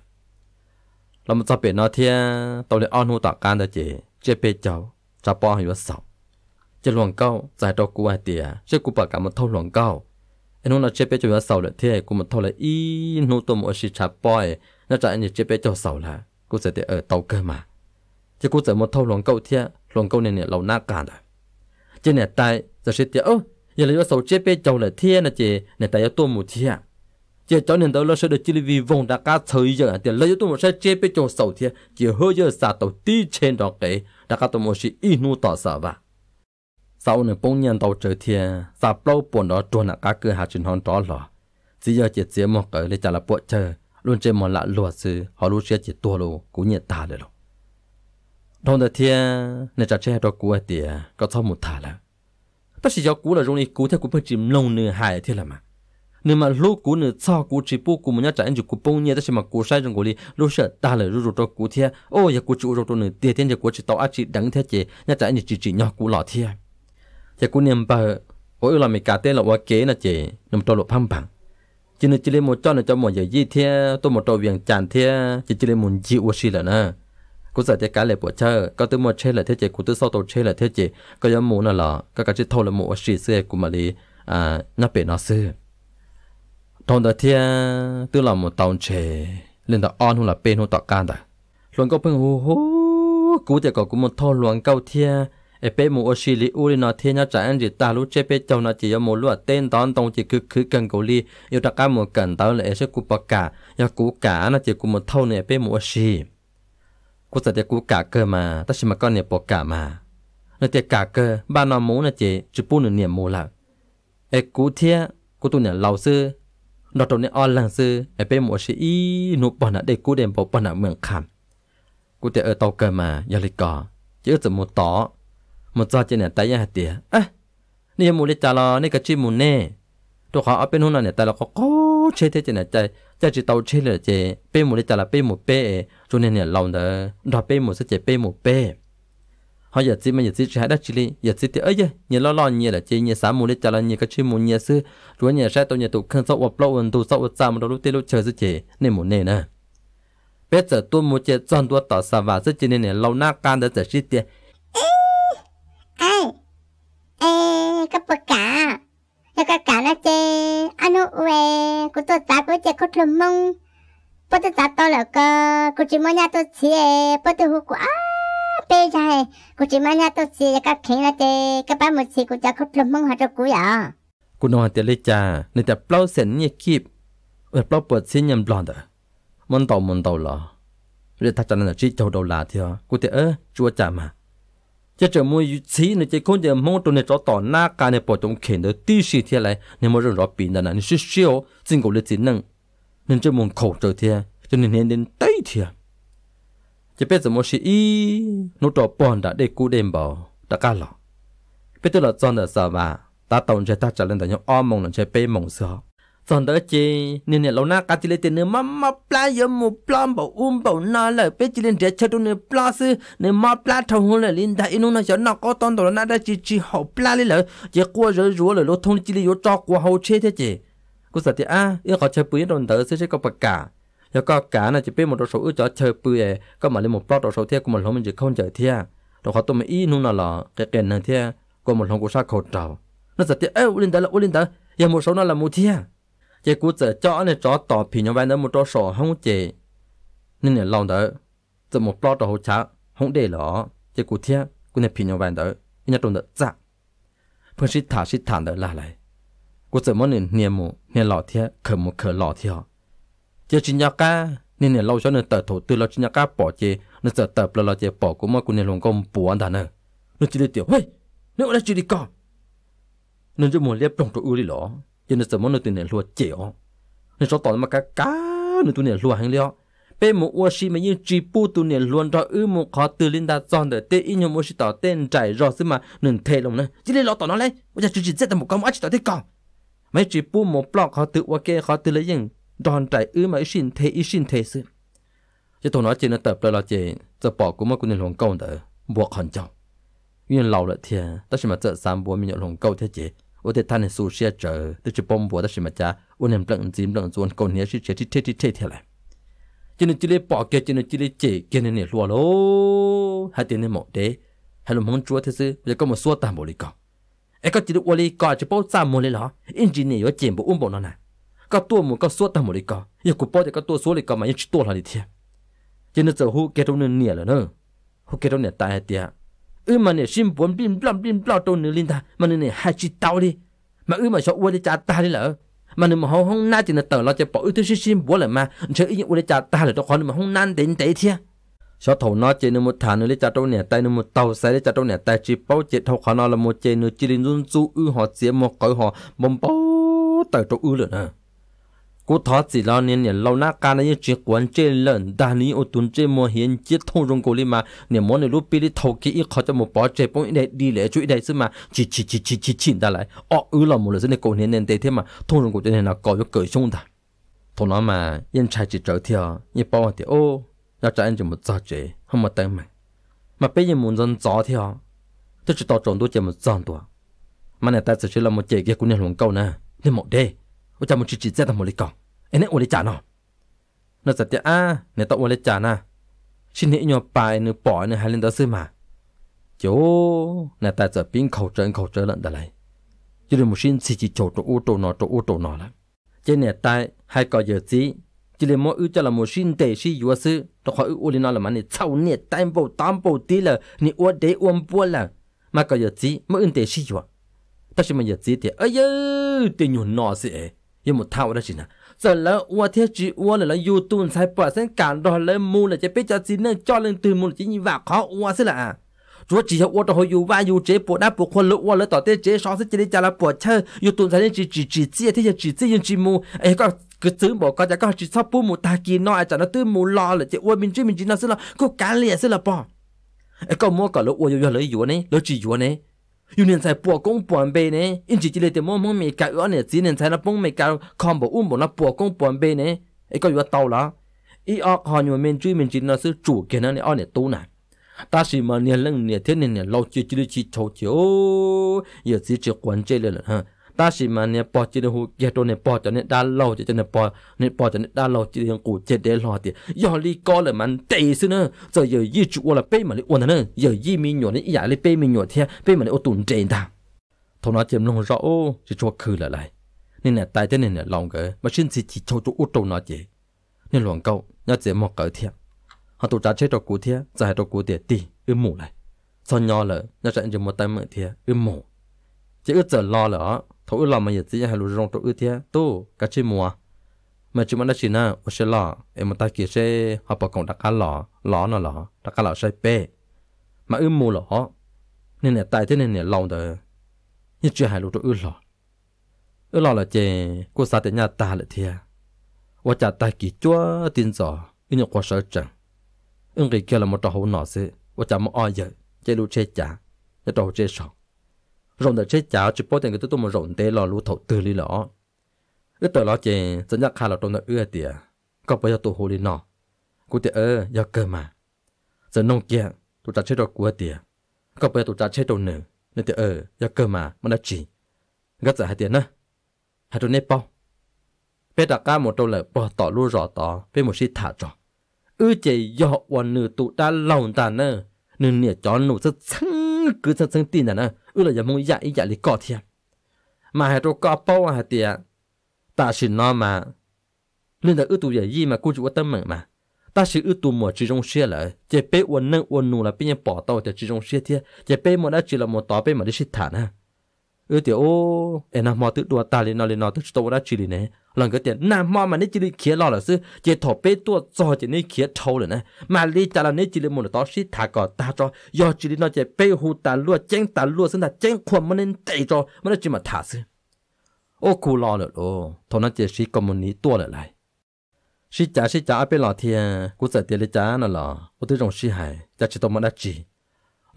เราจะเปลี่ยนเนาะเทียตัวเลี้ยอ้อนหูต่อการเดจีเจเปเจ้าจะป้อนอยู่ว่าสองจะหลวงเก้าใจตัวกูไอเตียเชื่อกูปากกามันเท่าหลวงเก้าไอ้นู้นเราเจเปเจ้าว่าสองเลยเทียกูมันเท่าเลยอีนู้ตัวมันชิชาป้อยน่าจะอันนี้เจเปเจ้าสองละกูจะเตะเออเต่าเกินมาจะกูจะมันเท่าหลวงเก้าเทียหลวงเก้าเนี่ยเนี่ยเราหน้าการเลยเจเนี่ยตายจะเชื่อเตียเอออย่าเลยว่าสองเจเปเจ้าเลยเทียนะเจเนี่ยตายตัวหมูเทีย chỉ cho nên đó là sẽ được chỉ vì vùng đã cá thời giờ thì lấy tôi một sẽ chế bị trong sầu thì chỉ hơi giờ xả tàu tí trên đó kể đã cá tôi một sự ít nu tỏ sợ và sau này bỗng nhiên tàu trở thì xả bao buồn đó trôn là cá cơ hạ trên hòn đó lò chỉ giờ chỉ chế một cái để trả lại bộ chờ luôn trên một lạ lụa sự họ luôn sẽ chỉ tua lù cũng nhận ta được rồi đồng thời thì này trả chế đó của thì có thao một thả là tất nhiên cho cú là dùng đi cú theo cú phải chìm lông nửa hài thế là mà nhưng mà lúc cũ nữa sau cũ chỉ bu cũ mà nhớ chạy chụp cũ bông nhẹ đó là mà cũ sai trong cổ đi lúc sợ ta lại rút rút cũ thiệt, ô giờ cũ chịu rút nữa tiền tiền giờ cũ chỉ tao ăn chỉ đắng thiệt chứ, nhớ chạy chỉ chỉ nhỏ cũ lọ thiệt, giờ cũ niệm bờ, ôi làm mình cả tên là quá kế nè chứ, nằm trong lộ phăng bằng, chỉ nên chỉ lên một cho nữa cho một giờ gì thiệt, tôi một tàu viền chàn thiệt, chỉ chỉ lên một chịu quá xí là nè, cú sợ cái cá lại bỏ chơi, có tới một chơi là thiệt chứ, cú tới sau tàu chơi là thiệt chứ, có giờ muốn là lọ, có cái chỉ thâu là một xí xưa cũ mà đi, à, nó bị nó xưa trong đó thì tôi là một tàu trẻ lên đó on hoặc là bên hoặc tọt can đó luôn có phương hú hú cú thì có cũng một thô luôn câu thì ở bên một oxy lý u nó thì nhá trả anh gì ta lúc chế bên trong nó chỉ có một lúc tên đón tông chỉ cứ cứ cần cầu ly yêu đặc cả một cần tao là sẽ cú bạc cả nhà cú cả nó chỉ cú một thâu này bên một oxy cú sẽ cú cả cơ mà ta chỉ mà con này bạc cả mà nó thì cả cơ ba nó muốn là chỉ chỉ bu nửa niệm mù là ở cú thì cú tụi này lâu sư นอตรงนี้ออนหลังซื้อไอเป็หมอชีอนุปอนะได้กูเดมบปนะเมืองคำกูแต่เออโตเกิดมายาลิกอเยอะจะมูต่อมูจอเจเนี่ยตายาเตียอ่ะนี่มูเลจารอนี่กะชิมูเน่ตัวเขาเอาเป็นหุ่นเนี่ยแต่เราก็โคเชเทเจเนี่ยใจใจจิตเอาเชเลยเจ เป็หมูเลจาราเป็หมูเป้จุเนี่ยเนี่ยเราเนอรอเป็หมูสเจเป็หมูเป้ họ giờ chỉ mà giờ chỉ chỉ hai đất chỉ li giờ chỉ thì ấy nhớ lo lo nhớ là chỉ nhớ sáu mùa đi chả là nhớ cái chỉ mùa nhớ sư rồi nhớ sai tôi nhớ tụ khăn sâu ập lâu ẩn tụ sâu ập giảm rồi lúc tiêu lúc chơi sư chỉ nên mùa này nè bây giờ tôi muốn chơi chọn tôi tỏ sa và sư chỉ nên lâu nát can để giờ chỉ tiền ai ai cái bậc cả cái cái cả là chơi anh ue của tôi ta của chơi cốt lùm mông bắt tôi ta tôi là cái của chỉ mong nhà tôi chơi bắt tôi hú quá ตใจกูจะมันยาตัวสีก็แข็งละเจกับป้ามุดสีกูจะคบลมมึงหัดกูอย่ากูนอนเตะเลยจ้าในแต่เปล่าเส้นเี่คีบเเปล่าเปิดเส้นยันบลอนเถอะมันต่อมันต่อเหรอเรื่อทัชนันจีเจ้าดลาเถอะกูเตอจัวจามาจะเจอมวยยุทธีในใจคนจะมองตัวในจอต่อหน้าการในปอดตรงเข็นเดือดตีสีเท่าไรในมือรอบปีนั่นนานสชิเชียวจริงกูเลยอดจีนนั่งนั่นจะมองเข่าเจอเถอะจนเห็นเห็นเดินเตะเถอะ chỉ biết rằng mỗi ý nút đó bọn đã để cú đêm bảo đã cả lọ biết tôi là chọn là sao mà ta tổng chế ta trả lên tại nhau om mong là chế bê mong sợ chọn đó chứ nên là lâu nãy cả chỉ lấy tiền nữa mắm mắm pla giờ một pla bảo um bảo na là biết chỉ lên để chơi đồ nữa pla sư nữa mà pla thằng hôn là linh đại inun nó chọn nó có toàn đồ na đã chỉ chỉ học pla lên là chỉ qua rồi rồi là lô thông chỉ lấy vô cho qua hậu chế thế chứ cô sợ thì à yêu họ chơi bưởi đồn tới sẽ có bạc cả giờ cả này chỉ biết một đồ số ước chơi bự có mà lên một plot đồ số thiệt của mình mình chỉ không chơi thiệt đồ khó tôi mới ý nung nào cái kèn này thiệt của mình không có sao khẩu trào nó giật thiệt ê lên đó là lên đó giờ một số nó là một thiệt chỉ cú giờ cho này cho tỏ phì nhau vậy nữa một đồ không chế nên là lòng đó giờ một plot đồ hỗ trợ không để lỏ chỉ cú thiệt cú này phì nhau vậy đó nhà trộn đó dạ phần sĩ thả sĩ thản đó là lại cú giờ mỗi niệm niệm một niệm lọ thiệt khờ một khờ lọ thiệt chế chính nhà cá nên là lâu cho nên tờ thổ tư lo chính nhà cá bỏ chế nên giờ tập là lo chế bỏ cũng mà cũng nên luôn công bùa anh ta nữa nó chỉ để tiểu hey nếu đã chỉ đi con nên cho muốn lấy trong chỗ ưu đi lọ cho nên giờ muốn nó tụi này luôn lùa ó, nên cho tỏ mà cá cá nên tụi này luôn hàng liọ bây một ua xí mà như chỉ bút tụi này luôn cho ư một khó từ linh đa chọn để tê in nhau một xí tỏ tên trải rõ xí mà nên thề luôn này chỉ để lo tỏ nó lên bây giờ chỉ chỉ giết một con mà chỉ tỏ thế con mấy chỉ bu một block khó tự ok khó tự lấy những đòn trải ư mà xin thế ý xin thế sự chứ tôi nói chuyện là tập là chỉ giờ bỏ của mà của nên hồng câu đó buộc hẳn chồng nhưng lâu rồi thì ta chỉ mà chợ sắm bố mình nhận hồng câu thế chứ ô thế thanh su xe chờ tôi chỉ bom bố ta chỉ mà cha ô nên lặng chìm lặng chuồn câu nhé chỉ chỉ chỉ chỉ chỉ thế này cho nên chỉ lấy bỏ kia cho nên chỉ lấy chỉ kia này lùa lô hai tiền này một đế hai lùm hông chúa thế sự giờ có một số tạm bộ lý con ấy có chỉ được ô lý có chỉ bao trăm mô lý đó engineer có chuyện bộ uống bộ nó này ก็ตัวมันก็สวดตามหมดเลยก็ยังกูป้อแต่ก็ตัวสวดเลยก็มันยังชิตัวหลายเทียยันจะหูเกตรงนี้เนี่ยเลยเนอะหูเกตรงเนี่ยตายเตียเออมันเนี่ยชิมปวนปิ้มปล้ำปิ้มปล้ำตรงนี้ลินตามันเนี่ยหายชิเตาดิมาเออมาชอบอวดจ่าตาดิเหรอมันเนี่ยมาห้องน่าจะเนี่ยเต๋อเราจะปอเออที่ชิมปวนเลยมาเชื่ออีกอวดจ่าตาเลยทุกคนมาห้องนั่นเต็นเตะเทียชอบถนอเจนมุฐานเลยจัดตรงเนี่ยแต่นมุเตาใส่เลยจัดตรงเนี่ยแต่จีเป้าเจ็ดทอขานอละมุเจนจิรินรุนซูอือหอเสียหมอกเกยหอมบมเป้าแต่ตัวอือเลยนะ cú thọ chỉ lo nên nè, lâu nát ca này chỉ quan chế lợn đa ní ô tuần chế mua hiến chế thông rong cổ li mà nhà món này lúc bị đi thâu kỹ khó cho một bỏ chế bông để đi lễ chú đây chứ mà chỉ chỉ chỉ chỉ chỉ chỉ đã lại ọ ư là một lần này cổ nên nên thế thế mà thông rong cổ cho nên là có cái cởi xuống ta thôi nó mà yên trai chỉ trở theo như bao thì ô nhà trai anh chỉ một giờ chế không mà tay mà mà bây giờ muốn dân gió theo tôi chỉ tao trộn tôi chỉ một giờ tuổi mà nè ta chỉ là một chế kia cổ nên hưởng câu nè nên một đê 我就冇直接在同你讲，哎，你我哋赚咯，那實啲啊，你到我哋賺啊，先你要擺你擺你還領導是嘛？就那帶着邊口罩口罩冷的來，就是冇先自己做到烏到哪到烏到哪啦，即係帶還個日子，即係冇遇到啦冇先地是有事，都可以烏裡那啦嘛，你操你擔保擔保啲啦，你我哋溫波啦，嘛個日子冇運地是有，但是冇日子啲，哎呀，啲牛鬧死誒！ยังหมดเท่าได้สินะจะแล้วว่าเทียจีว่าแล้วยูทูบใช้ปล่อยเส้นการรอเลยมูเลยจะไปจะจีเนื่องจ่อเรื่องตื่นมูลจีนี่ว่าเขาว่าสิละอ่ะจวจีเขาว่าตัวเขาอยู่ว่าอยู่เจ็บปวดหน้าปวดคนลุกว่าเลยต่อเต้เจ๊สองเส้นจีนี่จะละปวดเชื่อยูทูบใช้เรื่องจีจีจีเจี๊ยที่จะจีเจี๊ยยังจีมูไอ้ก็ cứ thứ bỏ có cho có chỉ sắp bút một ta kỳ nó ai cho nó tư mù lo là chỉ ôi mình chứ mình chỉ nó sẽ là cô cá lìa sẽ là bỏ có mua cả lỗ ôi yêu lấy yêu này lỗ chỉ yêu này 有人在播光半边呢，因此这类点么么没夹完呢，只能在那帮面夹看不乌蒙那播光半边呢。一个月到了，一阿看你们面朝面朝那是主见那二年多呢，但是嘛，年轻年呢，天年老接这类去潮潮，也是最关了了哈。ta chỉ mà nè bỏ chỉ được hụt giờ tôi nè bỏ cho nè đa lâu chỉ cho nè bỏ nè bỏ cho nè đa lâu chỉ được cụ chết để lo thì giờ đi có là mình tệ xí nữa giờ giờ gì chủ là bê mà đi uốn nữa giờ y mình nhổ nè giả đi bê mình nhổ thế bê mà đi ô tụn trên ta thằng nó chìm lông rõ ô chỉ cho khử là lại nên là tại thế nên là lòng cái mà xin chỉ chỉ cho chỗ ô tô nó chỉ nên lòng câu nhớ chỉ một cái thiệt họ tụt trả chết cho cụ thiệt giải cho cụ thiệt tì ưm mù lại sau nhỏ lỡ nhớ chỉ một tay mượn thiệt ưm mù chỉ ước giờ lo là thấu lòng mà giờ chỉ hai lũ rong trong ưu thế tu cá chê mua, mà chúng mình đã chỉ na ở xe lọ em ta kia xe họ bảo còn đặt cá lọ lọ nó lọ đặt cá lọ xe pe mà ưu mua lọ nên là tại thế nên là lâu đời nhất chưa hai lũ trong ưu lọ ưu lọ là chê cô sa tới nhà ta là thiệt, và trả ta kỳ chúa tin rõ ưu nhục quá sợ chẳng ưng kỳ kia là một trâu hậu nọ sự và trả mua o giờ chê lũ chê chả cho trò chê sọc rộng đã chết cháo chỉ bố tiền cái tôi mà rộng tê lò lú thầu tư lý lọ ước tờ lọ chè dẫn nhắc hà lọ trong nó ưa tìa có bây giờ tôi hồ lý nọ cú tìa ơ giờ cơ mà giờ nông kia tôi trả chết đồ cua tìa có bây giờ tôi trả chết đồ nữa nên tìa ơ giờ cơ mà mà đã chỉ gắt giờ hai tiền nữa hai tôi nếp bao bé đặt cá một trâu lợn bỏ tỏ lú rõ tỏ bé một xí thả trò ư chè dọ quan nữ tụ ta lòng ta nơ nương nịa chó nụ rất sáng cứ rất sáng tin nơ ư là giờ mong dạ ý dạ lý cọ thiệt mà hệ trâu cọ bao à tiệt ta chỉ nó mà nên là ư tụ giờ gì mà cô chủ tâm mệnh mà ta chỉ ư tụ mùa chỉ trong xe lại chỉ bé uốn nâng uốn nụ là bây giờ bỏ tàu thì chỉ trong xe thiệt chỉ bé mà đã chỉ là một tàu bé mà đi xịt thản ha เออเดี๋ยวโอ้เอ็นนมอตึตัวตาลยนอลยนอตึตัวได้จีเลยนะหลังก็เดี๋ยวนามอมันนี่จิลยเขียนรอหรอซึ่งเจ้าถอเป้ตัวจอจะนี่เขียนเท่าเลยนะ มาลีจารานี่จิลยมุนต่อชิถากอตาจอยอจิลยนอเจะเป้หูตาลวดเจ้งตาลวดซึ่งตาเจ้งความมันนี่เตะจอมันจะมาถาซึ่งโอ้กูรอเลยโอ้ทนั่นเจ้าชิกอมนี้ตัวเลยไรชิจ้าชิจ้าเป็นหล่อเทียกูเสด็จเลยจ้าน่ะหรอกูต้องชิหายจะชิตมันได้จี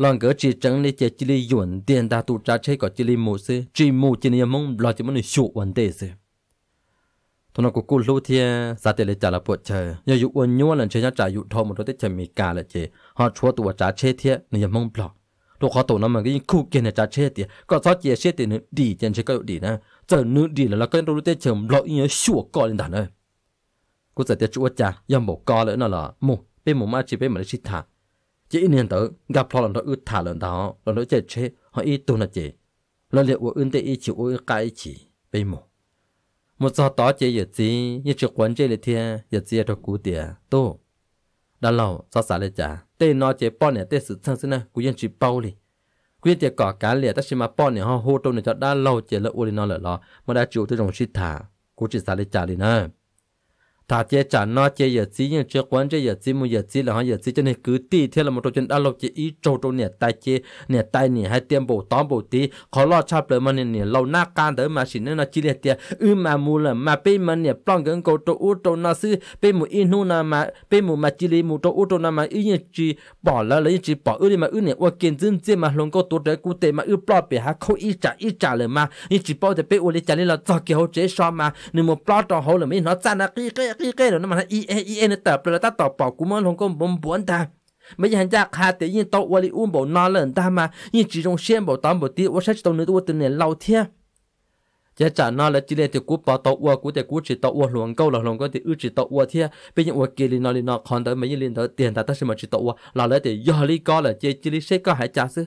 ลองเกิดจีจังในเจจิลิยวนเดียนตาตุจ้าใช้ก่อจิลิโมเสจีมูจินียมงลอาจิมันในชูวันเดเสอนนักุกุรู้เทียสาเตลจ่าละปวดเชยอย่าอยู่วนยัวหลังเชยนจ่าอยู่ทอมันรถที่จมีกาละเจหอดชัวตัวจ่าเชยเทียในยมงปลอกตัวขอตัวนั้นมันก็ยิ่งคู่เกณฑ์จ่าเชยเตียก็ซอเจเชยเตียหนึ่งดีเจนเชก็อยู่ดีนะเจอนึ่งดีแล้วเราก็รู้ที่เฉิมเราอิงเชั่อก่อนดานเลยกูเสีด็จชัวจ่ายังบอกก่อนเลยนั่ะหระมุเป็นหมู่มาชีเป็นมันชิดทาง chỉ nên tớ gặp họ lần đó ư thả lần đó lần đó chết chết họ y tu là chết lần liệu của ưng tê y chịu ư cái chỉ bây mù một giờ đó chỉ giờ gì như trực quán chơi là thiên giờ gì đó cú tiền tu đã lâu sao xả lại trả tê nó chỉ bao nè tê sự thân sinh này yên chỉ bao li cú yên tiệt cỏ cá liệt ta chỉ mà bao nè họ hô tôm này cho đã lâu chỉ lỡ u nó lỡ lò mà đã chịu tôi rồng xịt thả cú chỉ xả lại trả đi nè ta chế trả nó chế giờ chỉ nhưng chưa quán chế giờ chỉ một giờ chỉ là họ giờ chỉ cho nên cứ tì theo là một trong đó lâu chế ý trâu trâu nè tay chế nè tay nè hay tiêm bổ tóm bổ tí khó lo cha lời mà nè nè lâu na can tới mà xin nó chỉ là tiệt ư mà mù là mà bên mà nè plong gần cổ trâu út trâu nó sư bên mù in nu na mà bên mù mà chỉ lấy mù trâu út trâu na mà ý như chỉ bỏ là lấy chỉ bỏ ư đi mà ư nè qua kiến dân chế mà lông cổ tổ trẻ cụ tệ mà ư bỏ bể hạ khâu ý trả ý trả lời mà ý chỉ bỏ để bên u lấy trả lấy là cho kiểu chế so mà nếu mà bỏ trâu hậu là mình nó chán là cái cái cái cái rồi nó mà nó e e e nó tập rồi ta tập bảo cũng mới không có bấm bốn ta mấy giờ ra khá để yên tàu vali uống bảo nó lên ta mà yên chỉ trong xem bảo tóm bảo tí tôi sẽ tàu nữa tôi từ này lâu thiệt, giờ trả nó là chỉ là từ cú bảo tàu vua cú để cú chỉ tàu vua luồng câu là luồng câu thì ư chỉ tàu vua thế bây giờ vua kia liền nó liền nó còn tới mấy giờ liền tới tiền ta ta sẽ mà chỉ tàu vua là lấy để do lý có là chỉ chỉ lý sẽ có hải trả sư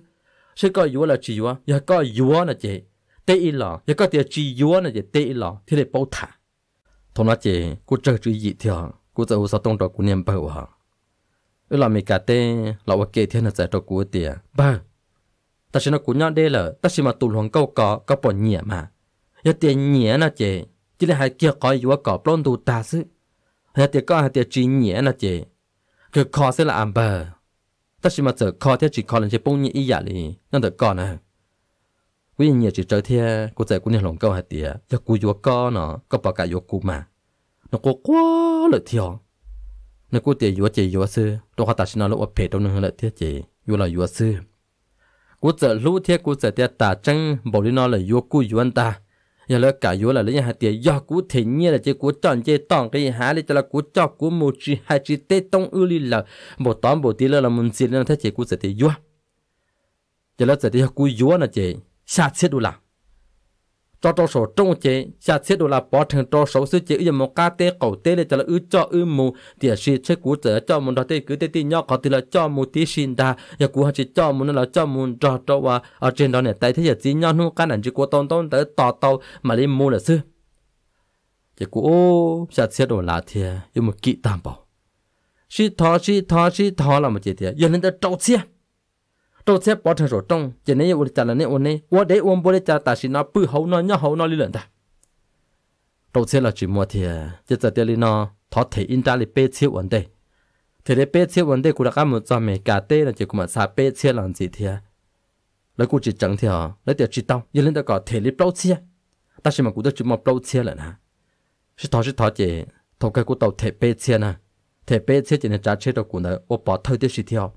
sẽ có vua là chỉ vua giờ có vua là chỉ tê là giờ có tiền chỉ vua là chỉ tê là thì để bảo thả thôn nói chị cô chơi chú gì thì cô giờ sao tông đó cô niệm bờ hả ư là mình cả tê là ok thiên là giải cho cô tiề bờ ta chỉ nó cô nhon đây là ta chỉ mà tụi hoàng câu cỏ có bỏ nhẹ mà giờ tiền nhẹ nó chị chỉ là hai kia có yếu cỏ plon đủ ta chứ giờ tiền có hai tiền chỉ nhẹ nó chị cứ khó sẽ là ăn bờ ta chỉ mà giờ khó thì chỉ khó là chỉ bông nhẹ ý giả đi nhưng được này quý nhà chỉ chơi thế cô chạy cô nhà lòng câu hạt tía giờ cô vô co nó có bảo cả vô cô mà nó cô quá lợi thiệt, nó cô tía vô chị vô sư tôi họ ta xin nó lúc phê đâu nữa lợi thiệt, chị vô là vô sư cô chạy lú thiệt, cô chạy tía ta chân bảo đi nó là vô cô vô anh ta giờ là cả vô là lấy hạt tía giờ cô thì nhiên là chỉ cô chọn chơi tòng cái há lấy cho là cô cho cô một chi hai chi tê tông ư li là bảo tóm bảo tí là là muốn gì nên thế chị cô chạy tía vô giờ là chạy tía cô vô nè chị xa chết đô la cho số trung chế xa chết đô là bỏ thằng cho số sư chế yếm một cá tế cầu tế để cho là ư cho ư mù thì sĩ chế cú trở cho một đôi tê cứ tê tê nhỏ có thì là cho mù tí xin đa giờ cú chỉ cho mù là cho mù cho cho và ở trên đó này tại thế giờ chỉ nhỏ nu cá nản chỉ của tôn tôn tới tò tàu mà đi mù là sư chỉ cú xa chết đô là thì yếm một kỹ tam bảo sĩ thọ sĩ thọ sĩ thọ là một chế thì giờ nên ta trâu xiết tôi sẽ bỏ thằng rồi trong chỉ nên tôi trả là nên ôn này tôi để ông bố để trả ta xin nó bự hậu nó nhỏ hậu nó lý luận ta tôi sẽ là chỉ mua thì chỉ trả tiền nó thọ thể in ra là bê chiêu vấn đề thì để bê chiêu vấn đề của các một trăm mấy cả tê là chỉ có mà sa bê chiêu làm gì thì lấy cô chỉ chẳng thì họ lấy tiền chỉ tao giờ lên tôi có thể lấy bao chia ta xin mà cũng tôi chỉ mua bao chia là nè sẽ thọ sẽ thọ chỉ thọ cái của tàu thể bê chia nè thể bê chia chỉ nên trả chế đâu của nó ô bỏ thôi để chỉ theo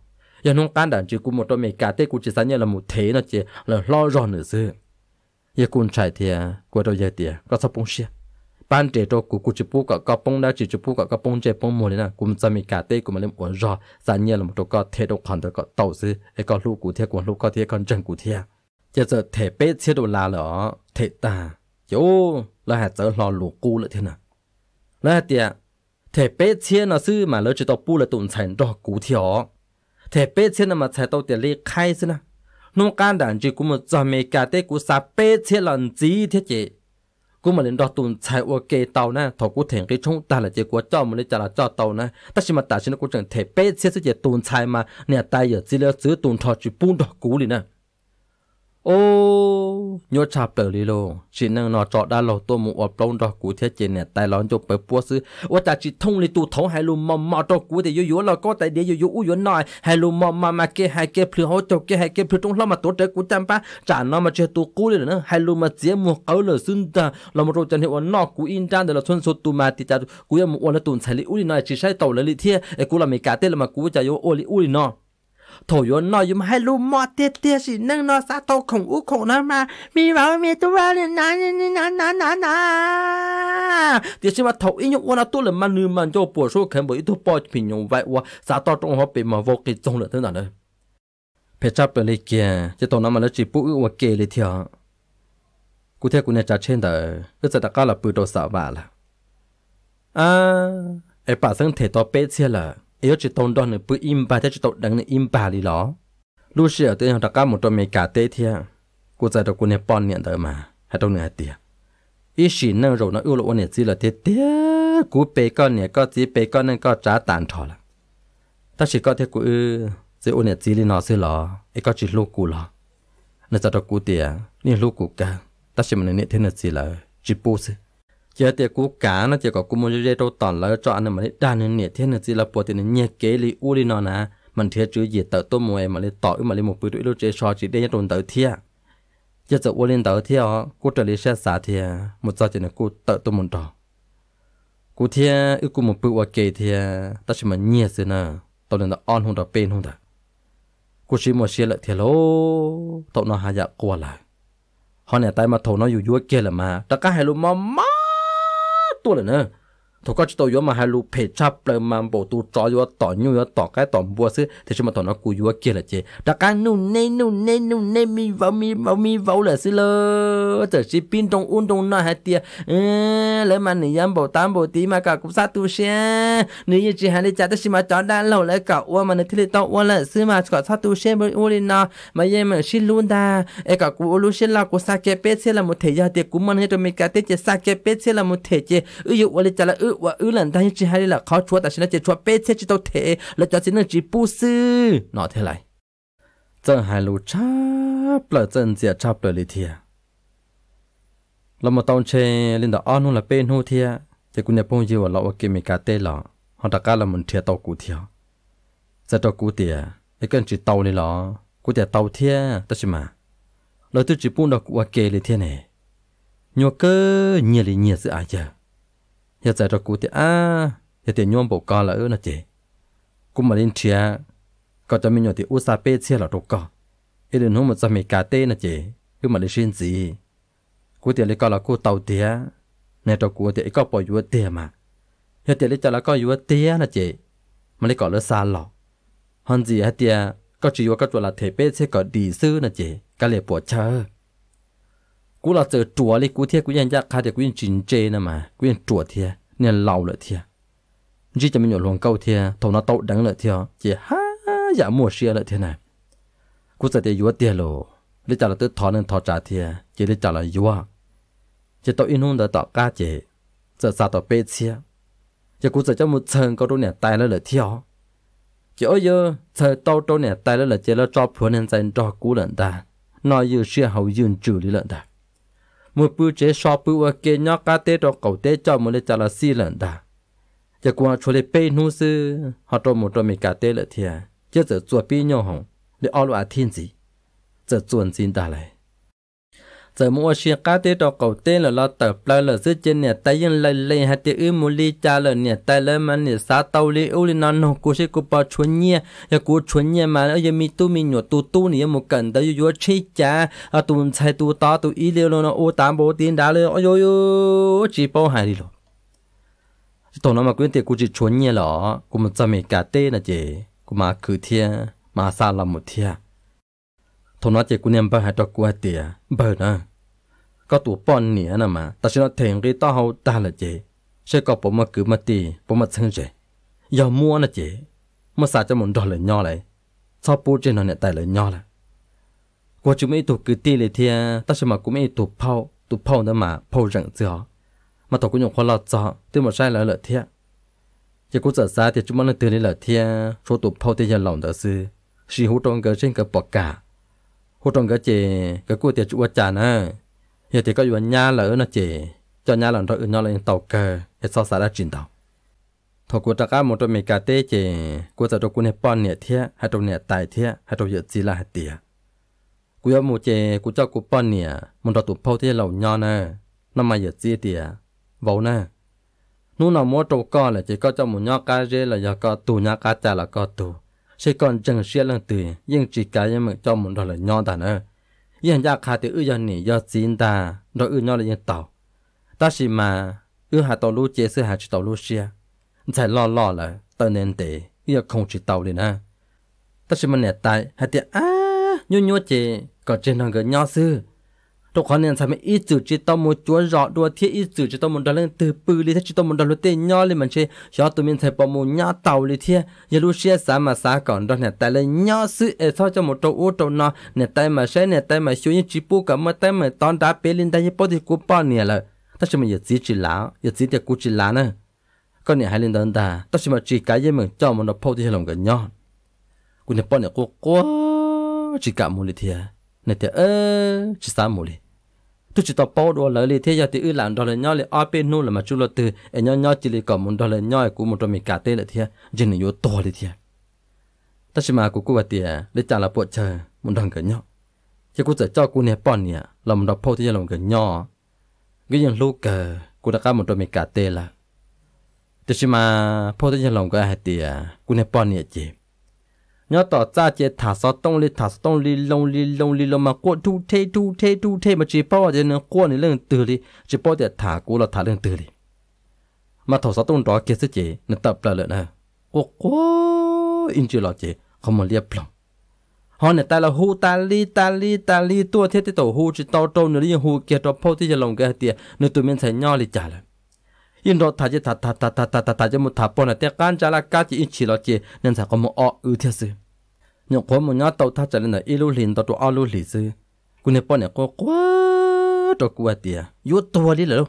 giờ nông can đàn chỉ cú một đôi mày cả tê cú chỉ sáng như là một thế nó chỉ là lo rõ nữa chứ giờ cún chạy thì cú đâu giờ thì có sao bông xia ban trẻ cho cú cú chỉ bú cả có bông đã chỉ chỉ bú cả có bông chơi bông mồi nè cú chỉ mày cả tê cú mà lên uốn rõ sáng như là một đôi có thế đâu còn đâu có tàu chứ ai có lũ cú thế còn lũ có thế còn chân cú thế giờ giờ thế bé chế độ là lỡ thế ta chú là hạt giờ lo lũ cú nữa thế nào là thì thế bé chế nó sư mà lỡ chỉ tàu bú là tụn thành đỏ cú thiểu thể bê chết mà chạy tàu tiền lý khai xin à nông can đàn chỉ cũng một giờ mấy cái tê cũng sắp bê chết lần gì thế chứ, cũng mà lên đó tuần chạy qua kê tàu nè thọ cũng thành cái chúng ta là chỉ của cho mình trả là cho tàu nè ta chỉ mà ta chỉ nó cũng chẳng thể bê chết chứ chỉ tuần chạy mà nè ta giờ chỉ là giữ tuần thọ chỉ buôn đồ cũ đi nè ô nhớ chạp tờ đi lô chỉ năng nó chọn đa lô tôi muốn ọp đông đó cú thiết chế nè tài lón cho bởi búa sư và ta chỉ thông lý tu thấu hai lù mò mò cho cú thì yếu yếu là có tại địa yếu yếu u yếu nói hai lù mò mà mà kia hai kia plu hỗ cho kia hai kia plu trong lòng tổ trẻ cú chăm ba trả nó chơi tu cú nữa hai lù mà dễ mua áo lờ xưng ta là một trận hiệu nó cú in trang để là xuân số tu mà thì ta em muốn là tuần sai lý u đi nói chỉ sai tàu là lý thiết cú là mấy cả tên là mà chả yếu ô lý u โถยนนอยมให้ลูมอเตี้ยเตี้ยสินึ่งนอซาโตของอุขงนั้นมา มีเรามีตัวเนี่ยนะน่นี่นนนนเดี๋ยวฉันว่าถอยยงวันตัวเลยมันนืมันจะปวดชั่วแขนบ่อยทุกปอดพิงยงไว้ว่าซาโตตรงหัวเป็นมาวกิจงเลยตั้งนั้นเพชรเปลี่ยนเกียจะตองนั้นมันแล้วจีปุ๊กว่าเกเลยเถอยกูเท่กูเนี่ยจะเช่นเดิ่ก็จะตะก้าละปืนโดนสาวบาละอ่าไอป่าซึ่งเทตัวเป๊ะเชียละ yếu chỉ tồn đó nữa bữa im bà thế chỉ tồn đằng này im bà đi đó lúc xưa tôi học đặc cá một đôi mấy cả tê thia cô giải tôi cô này bọn niệm tới mà hay đâu nữa tiệt ý chỉ năng rồi nó yêu lộ này gì là tê tê cú bê con này có chỉ bê con này có trả tàn thọ là ta chỉ có thế cú ư chỉ ôn này chỉ là nó xưa lọ ấy có chỉ lúc cú lọ Nên giải tôi cú tiệt nên lúc cú cả ta chỉ mình này thế này chỉ là chỉ bố xưa giờ thì cú cá nó chỉ có cú mua dây đâu tòn là cho anh mà đi đan nên nhiệt thiên là chỉ là bộ tiền nhiệt kế li u đi nó nè mình thiệt chứ gì tờ tôm mua mà lấy tỏi mà lấy một bữa đuổi lúc chơi so chỉ để đồn tờ thiệt giờ giờ u lên tờ thiệt cú trở lại xe xả thiệt một giờ chỉ là cú tờ tôm muốn đó cú thiệt ư cú một bữa kế thiệt ta chỉ mà nhiệt rồi nè tôi lên là on không được bên không được cú chỉ một xe lại thiệt lô tao nó hai dạ qua lại họ này tay mà thầu nó อยู่ยั่ kia là mà tất cả hai luôn mà 够了呢。tôi có tôi yếu mà hai lu phê chắp là mà bộ tu chó yếu tỏ nhu yếu tỏ cái tỏ bùa sư thì chúng mà tỏ nó cú yếu kia là chế đã cái nu nê nu nê nu nê mi vào mi vào mi vào là sư lơ trở chỉ pin trong un trong nó hai tia lấy mà nỉ yam bộ tám bộ tí mà cả cũng sát tu xe nỉ như chỉ hai lý chả tới chỉ mà chó đã lâu lấy cả ua mà nỉ thì tao ua là sư mà cả sát tu xe bởi ua lên nó mà yem mà xin luôn ta e cả cú lu xin là cú sát kia pết xe là một thể gia tiệc cú mình hết rồi mình cả tiết chỉ sát kia pết xe là một thể chế ưu dụ ua đi chả là ừ và lần ta chỉ hay là khó chúa ta chỉ là chỉ chúa bê thế chỉ tao thế là cho chỉ là chỉ bu sư nó thế lại chân hai lù chắp là chân chia chắp là lì thia là một tông chê lên đó ăn luôn là bên hô thia thì cũng nhập bông dừa lọ và kia mình cá tê lọ họ đặt cá là mình thia tàu cú thia giờ tàu cú thia cái cần chỉ tàu này lọ cú thia tàu thia ta chỉ mà lời tôi chỉ bu nó cú kê lì này nhua cơ nhia lì nhia sự ai giờ เฮ็ดใจตะกูต่อ้าเฮ็ดเตียนยอมบอกกาละเออนะเจ้กูมาเล่นเทียก็จะมีหน่ที่อุสาเปเชียละตกกอเอดินฮุมจะมีกาเต้นะเจคือมาเลริชยนซีกูเตียเลยก็แล้วกูเตาเตียในตัวกูเตียก็ปล่อยอยู่เตียมาเฮ็ดเตียเลยจะแล้วก็อยู่เตียนะเจ้มาเลยก็เลยซาหลอกฮันจีเฮ็ดเตียก็จีว่าก็ตัวละเทเปเชียก็ดีซื้อนะเจ้ก็เลยปวดเชอ cú là chờ chùa đi cú thiệt cú yên giác khai thì cú yên chín chê nè mà cú yên chùa thiệt nên lâu lợi thiệt chỉ cho mình nhổ luồng câu thiệt thầu nó tốt đắng lợi thiệt chỉ ha giả mua xe lợi thiệt này cú sẽ để yếu tiền lộ để trả lại tự thọ nên thọ trả thiệt chỉ để trả lại yếu chỉ tao in hôn để tao ca chỉ giờ sao tao bê xe chỉ cú sẽ cho một chân câu đâu nè tay lợi lợi thiệt chỉ ôi giờ thời tao tao nè tay lợi lợi chỉ là cho phụ nên dành cho cú lận ta nói yêu xe hậu yên trừ lý lận ta một bữa chế so bữa ở kia nhóc cá tê đó cầu tê cho một lệ trả là xì lần đã giờ qua chỗ lệ bê nu sư họ cho một đôi mình cá tê là thiệt giờ giờ chuẩn bị nhau hồng để ở loại thiên gì giờ chuẩn xin ta lại giờ mua xe cá tê cho cầu tê là lo tờ plơ là dưới chân nè tay yên lây lây hạt tê ư mua ly cha là nè tay lơ mà nè xa tàu li u li non hồ cô sẽ cô bỏ chuẩn nhẹ ya cô chuẩn nhẹ mà ở giờ mi tu mi nhọ tu tu nè một cần tới yo chi cha à tu mình chạy tu to tu ý liêu nó ô tám bố tiền đá lơ ôi yo yo chỉ bao hài đi rồi tổ nó mà quyên tiền cú chỉ chuẩn nhẹ lọ cú mà chăm mẹ cá tê là chị cú mà cứ thiên mà xa là một thiên thằng nó chỉ cô niệm bao hạt cho cô tiệt bao nữa ก็ตัวป้อนเหนียนะมา แต่ฉันเทงกีต้าเขาตาละเจใช่ก็ผมมากือมาตีผมมาซึ่งเจ อย่ามัวนะเจมอสาจะหมุนดอเลยย่อเลย ชอบปูเจนเนี่ยแต่เลยย่อละกว่าจะไม่ถูกกือตีเลยเทียแต่ฉันมากูไม่ถูกเผาถูกเผานะมาเผาจังเจ้อมาูกกูหยงคนเราจ้อที่มาใช่หลายเลยเทียจะกูจะซาที่จุมันเลยตื่นเลยเทียชัวถูกเผาที่ยหลงเดือซื้อสีหูตรงกับเช่นกับปากกาหูตรงกับเจก็กูเทียจุวจานะ hiện thì có vừa nhà ở nó chỉ cho nhà lần rồi nó lên tàu cờ hết sau xả ra chuyển tàu thuộc của trạc một trong mấy cá tê chỉ của giờ trong quân hệ bọn nè thia hay trong nè tài thia hay trong giờ gì là hạt tía của giờ một chỉ của cho của bọn nè một trong tụt phao thia lầu nhỏ nè nó mà giờ gì tía vầu nè nu nào mua trâu con là chỉ có cho một nhóc cá rê là giờ có tù nhóc cá chả là có tù sẽ còn chẳng xe lần từ nhưng chỉ cá như mình cho một đó là nhỏ đàn ơi yên ya khá tự ư yên nì ya chín ta rồi ư nhau là yên tàu ta chỉ mà ư hà tàu lú chế sư hà chỉ tàu lú xia chạy lo lo là tờ nên tệ ư không chỉ tàu liền ha ta chỉ mà nè tại hà tiệt á nhu nhu chế có trên hàng gỡ nhau sư ตัวคนเนี่ยทำให้อีจืดจิตตมุจวนรอดัวที่อีจืดจิตตมุดันเล่นตือปืนเลยที่จิตตมุดันรู้เตี้ยย่อเลยมันเชยชอตัวมินใส่ปมุย่อเต่าเลยที่ยารู้เชี่ยสามาสาก่อนตอนเนี่ยแต่เลยย่อซื้อเอท่อจะหมดตัวอู้ตัวนอเนี่ยแต่มาใช้เนี่ยแต่มาช่วยยิ่งจิปูกับเมื่อแต่มาตอนดาเปลินได้ยิ่งปอดีกูป้อนเนี่ยเลยถ้าจะมันอย่าจีจิลาอย่าจีเดียกูจิลานะก็เนี่ยให้เล่นตอนดาต้องจะมาจีกายยิ่งเหมือนเจ้ามันเราพูดที่ฉลองกันย่อกูเนี่ยป้อนเนี่ยกูกูจิกะมูเลยที่เนี่ยแต่เออจิสามมูเลย tu chỉ tập bao đồ lợi lý thế giờ thì ư làm đồ lợi nhau lý ở bên nô là mà chú lo từ em nhau nhau chỉ lý cầm một đồ lợi nhau của một đồ mình cả tê là thế dân này yếu to lý thế ta chỉ mà của cô bà tiề để trả là bộ chờ một đồng gần nhau chỉ cô chỉ cho cô nè bọn nè là một đồ phô thế giờ là một gần nhau cái dân lúc cờ cô đã cả một đồ mình cả tê là ta chỉ mà phô thế giờ là một cái hạt tiề cô nè bọn nè chị เนาะต่อจ้าเจถาสอต้องลิถาสอต้องลีลงลีลงลีลงมากวดทูเททูเททูเทมาจีป้อเจเนื้อกวดในเรื่องตื่นลิจีป้อเจถากูเราถาเรื่องตื่นลิมาถอดสอต้องรอเกสเจนตับเปล่าเลยนะโอ้โหอินจิลอเจเขามาเรียบลงฮอนเนี่ยแต่ละหูตาลีตาลีตาลีตัวเทติโตหูจิโตโตเนื้อยังหูเกียรติพ่อที่จะลงแกเตียเนื้อตัวเมียนใส่ย่อลิจ่าเลย因罗他就他他他他他他他就木他帮了，但干家啦家就一起了去，人才我们哦，有天是，你我们要到他这里呢，一路领到到二路里子，姑娘帮你过过到过的，有道理了。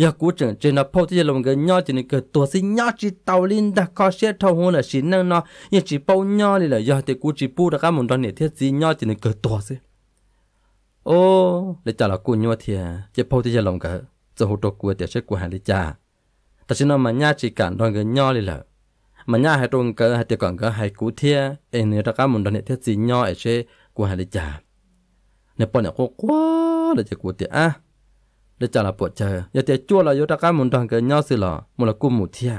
ya cú chẳng trên nó phô tiết lòng cái nhau chỉ cái tổ sinh nhau chỉ tàu linh đã có xe thâu hôn là xin năng nó nhưng chỉ bao nhau thì là do thì cú chỉ bu đã các món đoàn này thiết gì nhau chỉ cái tổ sinh ô để trả là cú nhau thì chỉ phô tiết lòng cả cho hồ trò của tiệt sẽ của hàng lý cha ta chỉ nói mà nhá chỉ cản đoàn người nho đi mà nhá hai trông cỡ hai tiệt còn hai cú thia em người ta cá một đoàn hệ thiết gì nho ấy sẽ của hàng lý cha nếu bọn nhà cô quá là chỉ của tiệt à để trả là bộ chờ giờ tiệt chua là yếu ta cá một đoàn người nho xí lọ một là cú mù thia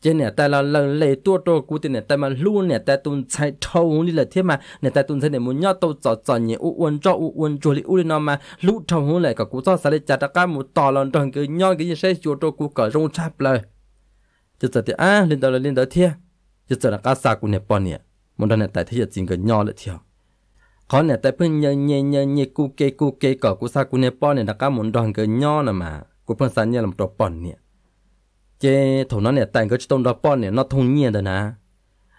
chứ nè ta là lần lệ tua trô cú thì nè ta mà luôn nè ta tụn chạy thâu đi là thế mà nè ta tụn chạy nè muốn nhau tàu chọ chọ nhỉ u uốn cho u uốn chùa đi u đi mà lũ thâu hôn lại cả cú cho xả lại chặt cả một tò lần tròn cứ nhau cái gì sẽ chùa trô cú cả rong chạp lời chứ giờ thì à lên đầu là lên đầu thế chứ giờ là cá sa cú nè bọn nè muốn đâu nè tại thế giờ chỉ cần nhau là thiệt khó nè tại phun nhờ nhờ nhờ nhờ cú kê cú kê cả cú sa cú nè bọn nè đã cả muốn đoàn cứ nhau nè mà cú phun sa nhờ làm trò bọn nè chế thổ nó nè tàn cơ trong đó bọn nè nó thông nhiên đó nè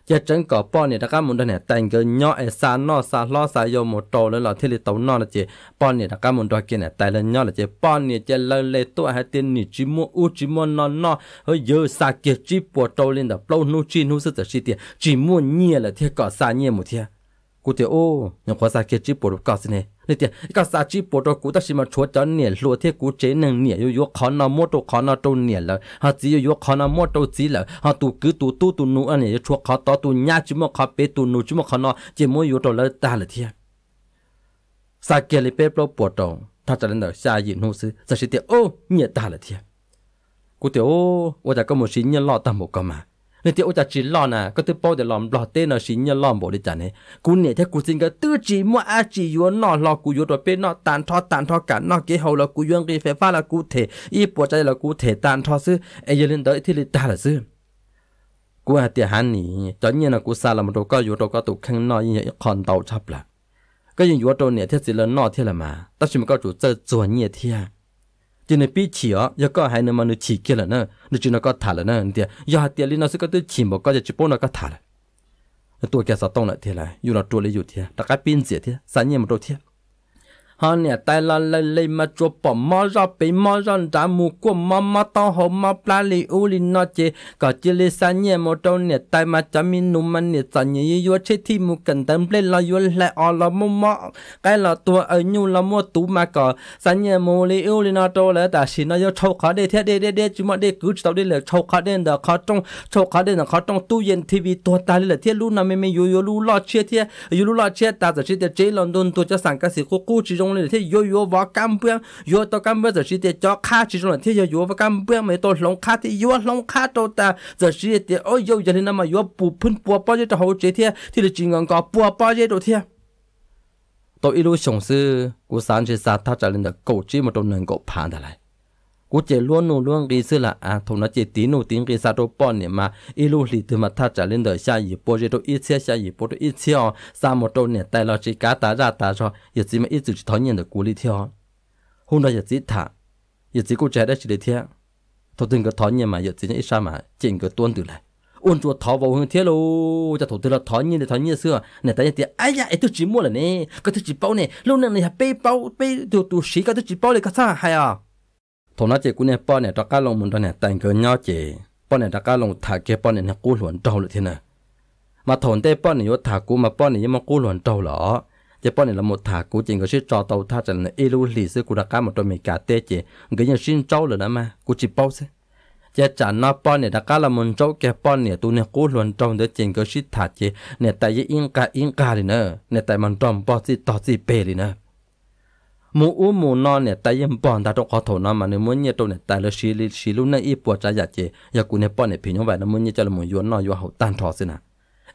chế trứng cỏ bọn nè đã cá môn đó nè tàn cơ nhỏ ở xa nó xa lo xa vô một trâu lên là thiết lý tàu nó là chế bọn nè đã cá môn đó kia nè tàn lên nhỏ là chế bọn nè chế lơ lê tụ hai tiền nè chỉ mua u chỉ mua nó nó hơi dơ xa kia chỉ bỏ trâu lên là lâu nu chi nu sức chi tiền chỉ mua nhẹ là thiết cỏ xa nhẹ một thiệt กูเตโอยังขอสาเกจิปวดกาสิเนี่ยนี่เตียก็สาจิปวดกูตั้งชิมาชัวจันเนี่ยลัวเทกูเจนึงเนี่ยอยู่ยกขอนาโมโตขอนาโตเนี่ยแล้วฮะจีอยู่ยกขอนาโมโตจีแล้วฮะตูกือตูตู้ตูนูอันเนี่ยชัวขอต่อตูญาจิมขอเปตูนูจิมขอนาเจมอยู่ตัวแล้วตาเลยเทียสาเกลิเปโปรปวดตรงถ้าจะเล่นเดี๋ยวชายินหูซื้อจะชิเตโอเนี่ยตาเลยเทียกูเตโอว่าแต่ก็หมดชิ้นเนี่ยรอตามหมดก็มา nên thì ô cha chỉ nè có thứ bao để làm lo tên là xin nhớ làm bộ để chả này cú nè thế cú xin cái tư chỉ mua chỉ yếu nọ lo cú yếu rồi bên nọ tàn thọ tàn thọ cả nọ cái hậu là cú yếu cái phải pha là cú thể y bộ trái là cú thể tàn thọ sư ai lên tới thì là ta là sư cú hạt tiền hắn nỉ cho nhiên là cú xa là một đồ có yếu đồ có tụ khăn nọ như còn tàu chấp là cái gì yếu đồ nè thế chỉ là nọ thế là mà ta chỉ có chủ chơi chuẩn nhiệt thế chỉ nên bị chỉ ó, giờ có hai nữa mà nó chỉ kia là nè, nó chỉ nó có thả là nè, thì giờ hạt tiền nó sẽ có tới chỉ một cái chỉ bốn nó có thả là, tôi kia sao tông lại thế là, dù là trôi lấy dù thế, đặc cái pin gì thế, sáng nhiều một đôi thế, ဟာနဲ့တိုင်လာလဲလိမချပမာရပေမာရန်တမူကမမတောင်းဟမပလာလီဦးလီနော့ချေကချီလီဆန်ညေမတောင်းနဲ့တိုင်မချမီနုမနဲ့စညေရွချေတီမူကန်တမ်ပလက်လာယွလဲအော်လာမမကဲလာตัวအညူလာမတူမကစညေမိုလီဦးလီနော့တောလဲတာရှင်နရထောက်ခါတဲ့တဲ့တဲ့တဲ့ကျမတဲ့ကူချတောက်တဲ့လဲထောက်ခါတဲ့ဒါခါတုံထောက်ခါတဲ့ခါတုံတူယန်တီဗီတောတာလဲတဲ့လူနာမေမေယိုယိုလူလာချေတဲ့ယိုလူလာချေတာတဲ့တဲ့ဂျေလန်ဒွန်တို့ချစန်ကစီကိုကူချီ这些业务不干不，业务不干不，就时得交卡其中了，这些业务不干不，没到龙卡的业龙卡都在，就是得哦业务这那么业务补喷补巴耶，就好几天，这些金刚哥补巴耶都天。些。一路上是，我三十三天里的狗，这么多能够爬得来。กูเจล้วนนูล้วนกีซึละอ่ะทงนั้นเจตีนูตีนกีซาโตปอนเนี่ยมาอีลูหลีถือมาท่าจะเล่นเดอชาอีโปเจโตอีเชียชาอีโปโตอีเชียวซามโตเนี่ยแต่เราจิกาตาราตาชออย่าจีมาอีจุดทอนเงินเดกูลีเทียวหุ่นเราอย่าจีถ่าอย่าจีกูใจได้จีเทียทถึงก็ทอนเงินมาอย่าจีนี่ชามาเจงก็ต้วนตื่นเลยอุ่นจวดทอบอกเทียโลจะถูกตัวทอนเงินเดทอนเงินเสื้อเนี่ยแต่ยังเตียไอ้ยาไอ้ตัวจีมัวเลยเนี่ยก็ตัวจีเป้าเนี่ยลูกนั่นเนี่ยเป้เป้าเป้ตัวตัวสีก็ตัวจีเป้าเลยก็ซ่าหายอ่ะ thổ nó chỉ cũng nè bọn này trắc cá lồng mình đó nè tành cỡ nhau chỉ bọn này trắc cá lồng thả kia bọn nè nó cú luồn trâu rồi thế nè mà thổn tê bọn này vô thả cú mà bọn này vẫn mà cú luồn trâu lỏ chỉ bọn này là một thả cú chỉ có sự trò tàu thả chẳng là ilu lì sư cú trắc cá một đôi mình cả tê chỉ người nhà xin trâu rồi đó mà cú chỉ bao thế chỉ chẳng nó bọn này trắc cá là mình trâu kia bọn này tu nè cú luồn trâu để chỉ có sự thả chỉ nè tại yên cả yên cả đi nè nè tại mình tròn bao gì tỏ gì bề đi nè မူအူမူနော်နဲ့တရင်ပွန်တာတော့ခေါထုံနော်မနေမွညက်တော့နဲ့တိုင်လရှိလရှိလုံးနဲ့အပွားကြရကျရကုနဲ့ပွန်နဲ့ဖိညောပါနမွညက်ကြလမွယောနော်ယောဟောတန်ထောစနာ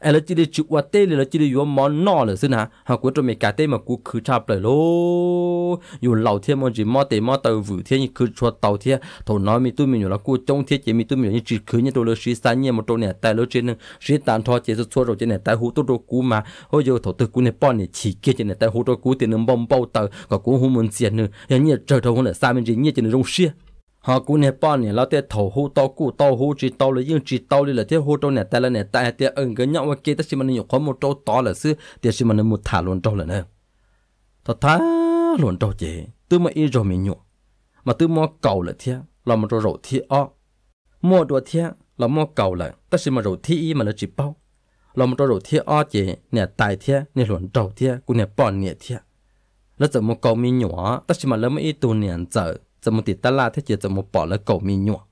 ai là chỉ để chụp qua tê là chỉ để yếm món nọ là xin hả họ cuối trong mình cả tê mà cú cứ chạp lại lô dù lâu thiên mà chỉ mò tê mò tàu vử thiên như cứ cho tàu thiên thầu nói mình tôi mình là cú trông thiên chỉ mình tôi mình như chỉ khứ như tôi là sĩ sa nhẹ một chỗ này tại lối trên sĩ tàn thọ chỉ số rồi trên này tại hú tôi đồ cú mà hồi giờ thầu tôi cú này bọn này chỉ kia trên này tại hú tôi cú tiền nó bông bao tờ có cú hú muốn tiền nữa như trời thầu không là sao mình chỉ như trên này rong xia họ cũng nè bọn nè lão tiệt thổ hú tao cụ tao hú chỉ tao là những chỉ tao là tiệt hú tao nè tại là nè tại tiệt ưng cái nhau kia ta nhiên mình nhiều khó một trâu to là xứ tiệt xí mình một thả luôn trâu là nè thật thá luôn trâu chị tôi mà y rồi mình nhụ mà tôi mua cầu là thiệt là một trâu rồi thiệt ó mua đồ thiệt là mua cầu là ta nhiên mà rổ thiệt y mà nó chỉ bao là một trâu rồi thiệt ó chị nè tài thiệt nè luôn trâu thiệt cũng nè bọn nè thiệt là giờ mua cầu mình nhụ ta nhiên mà lấy mấy tu nè giờ 怎么的得啦？他就怎么 bỏ 了狗命鸟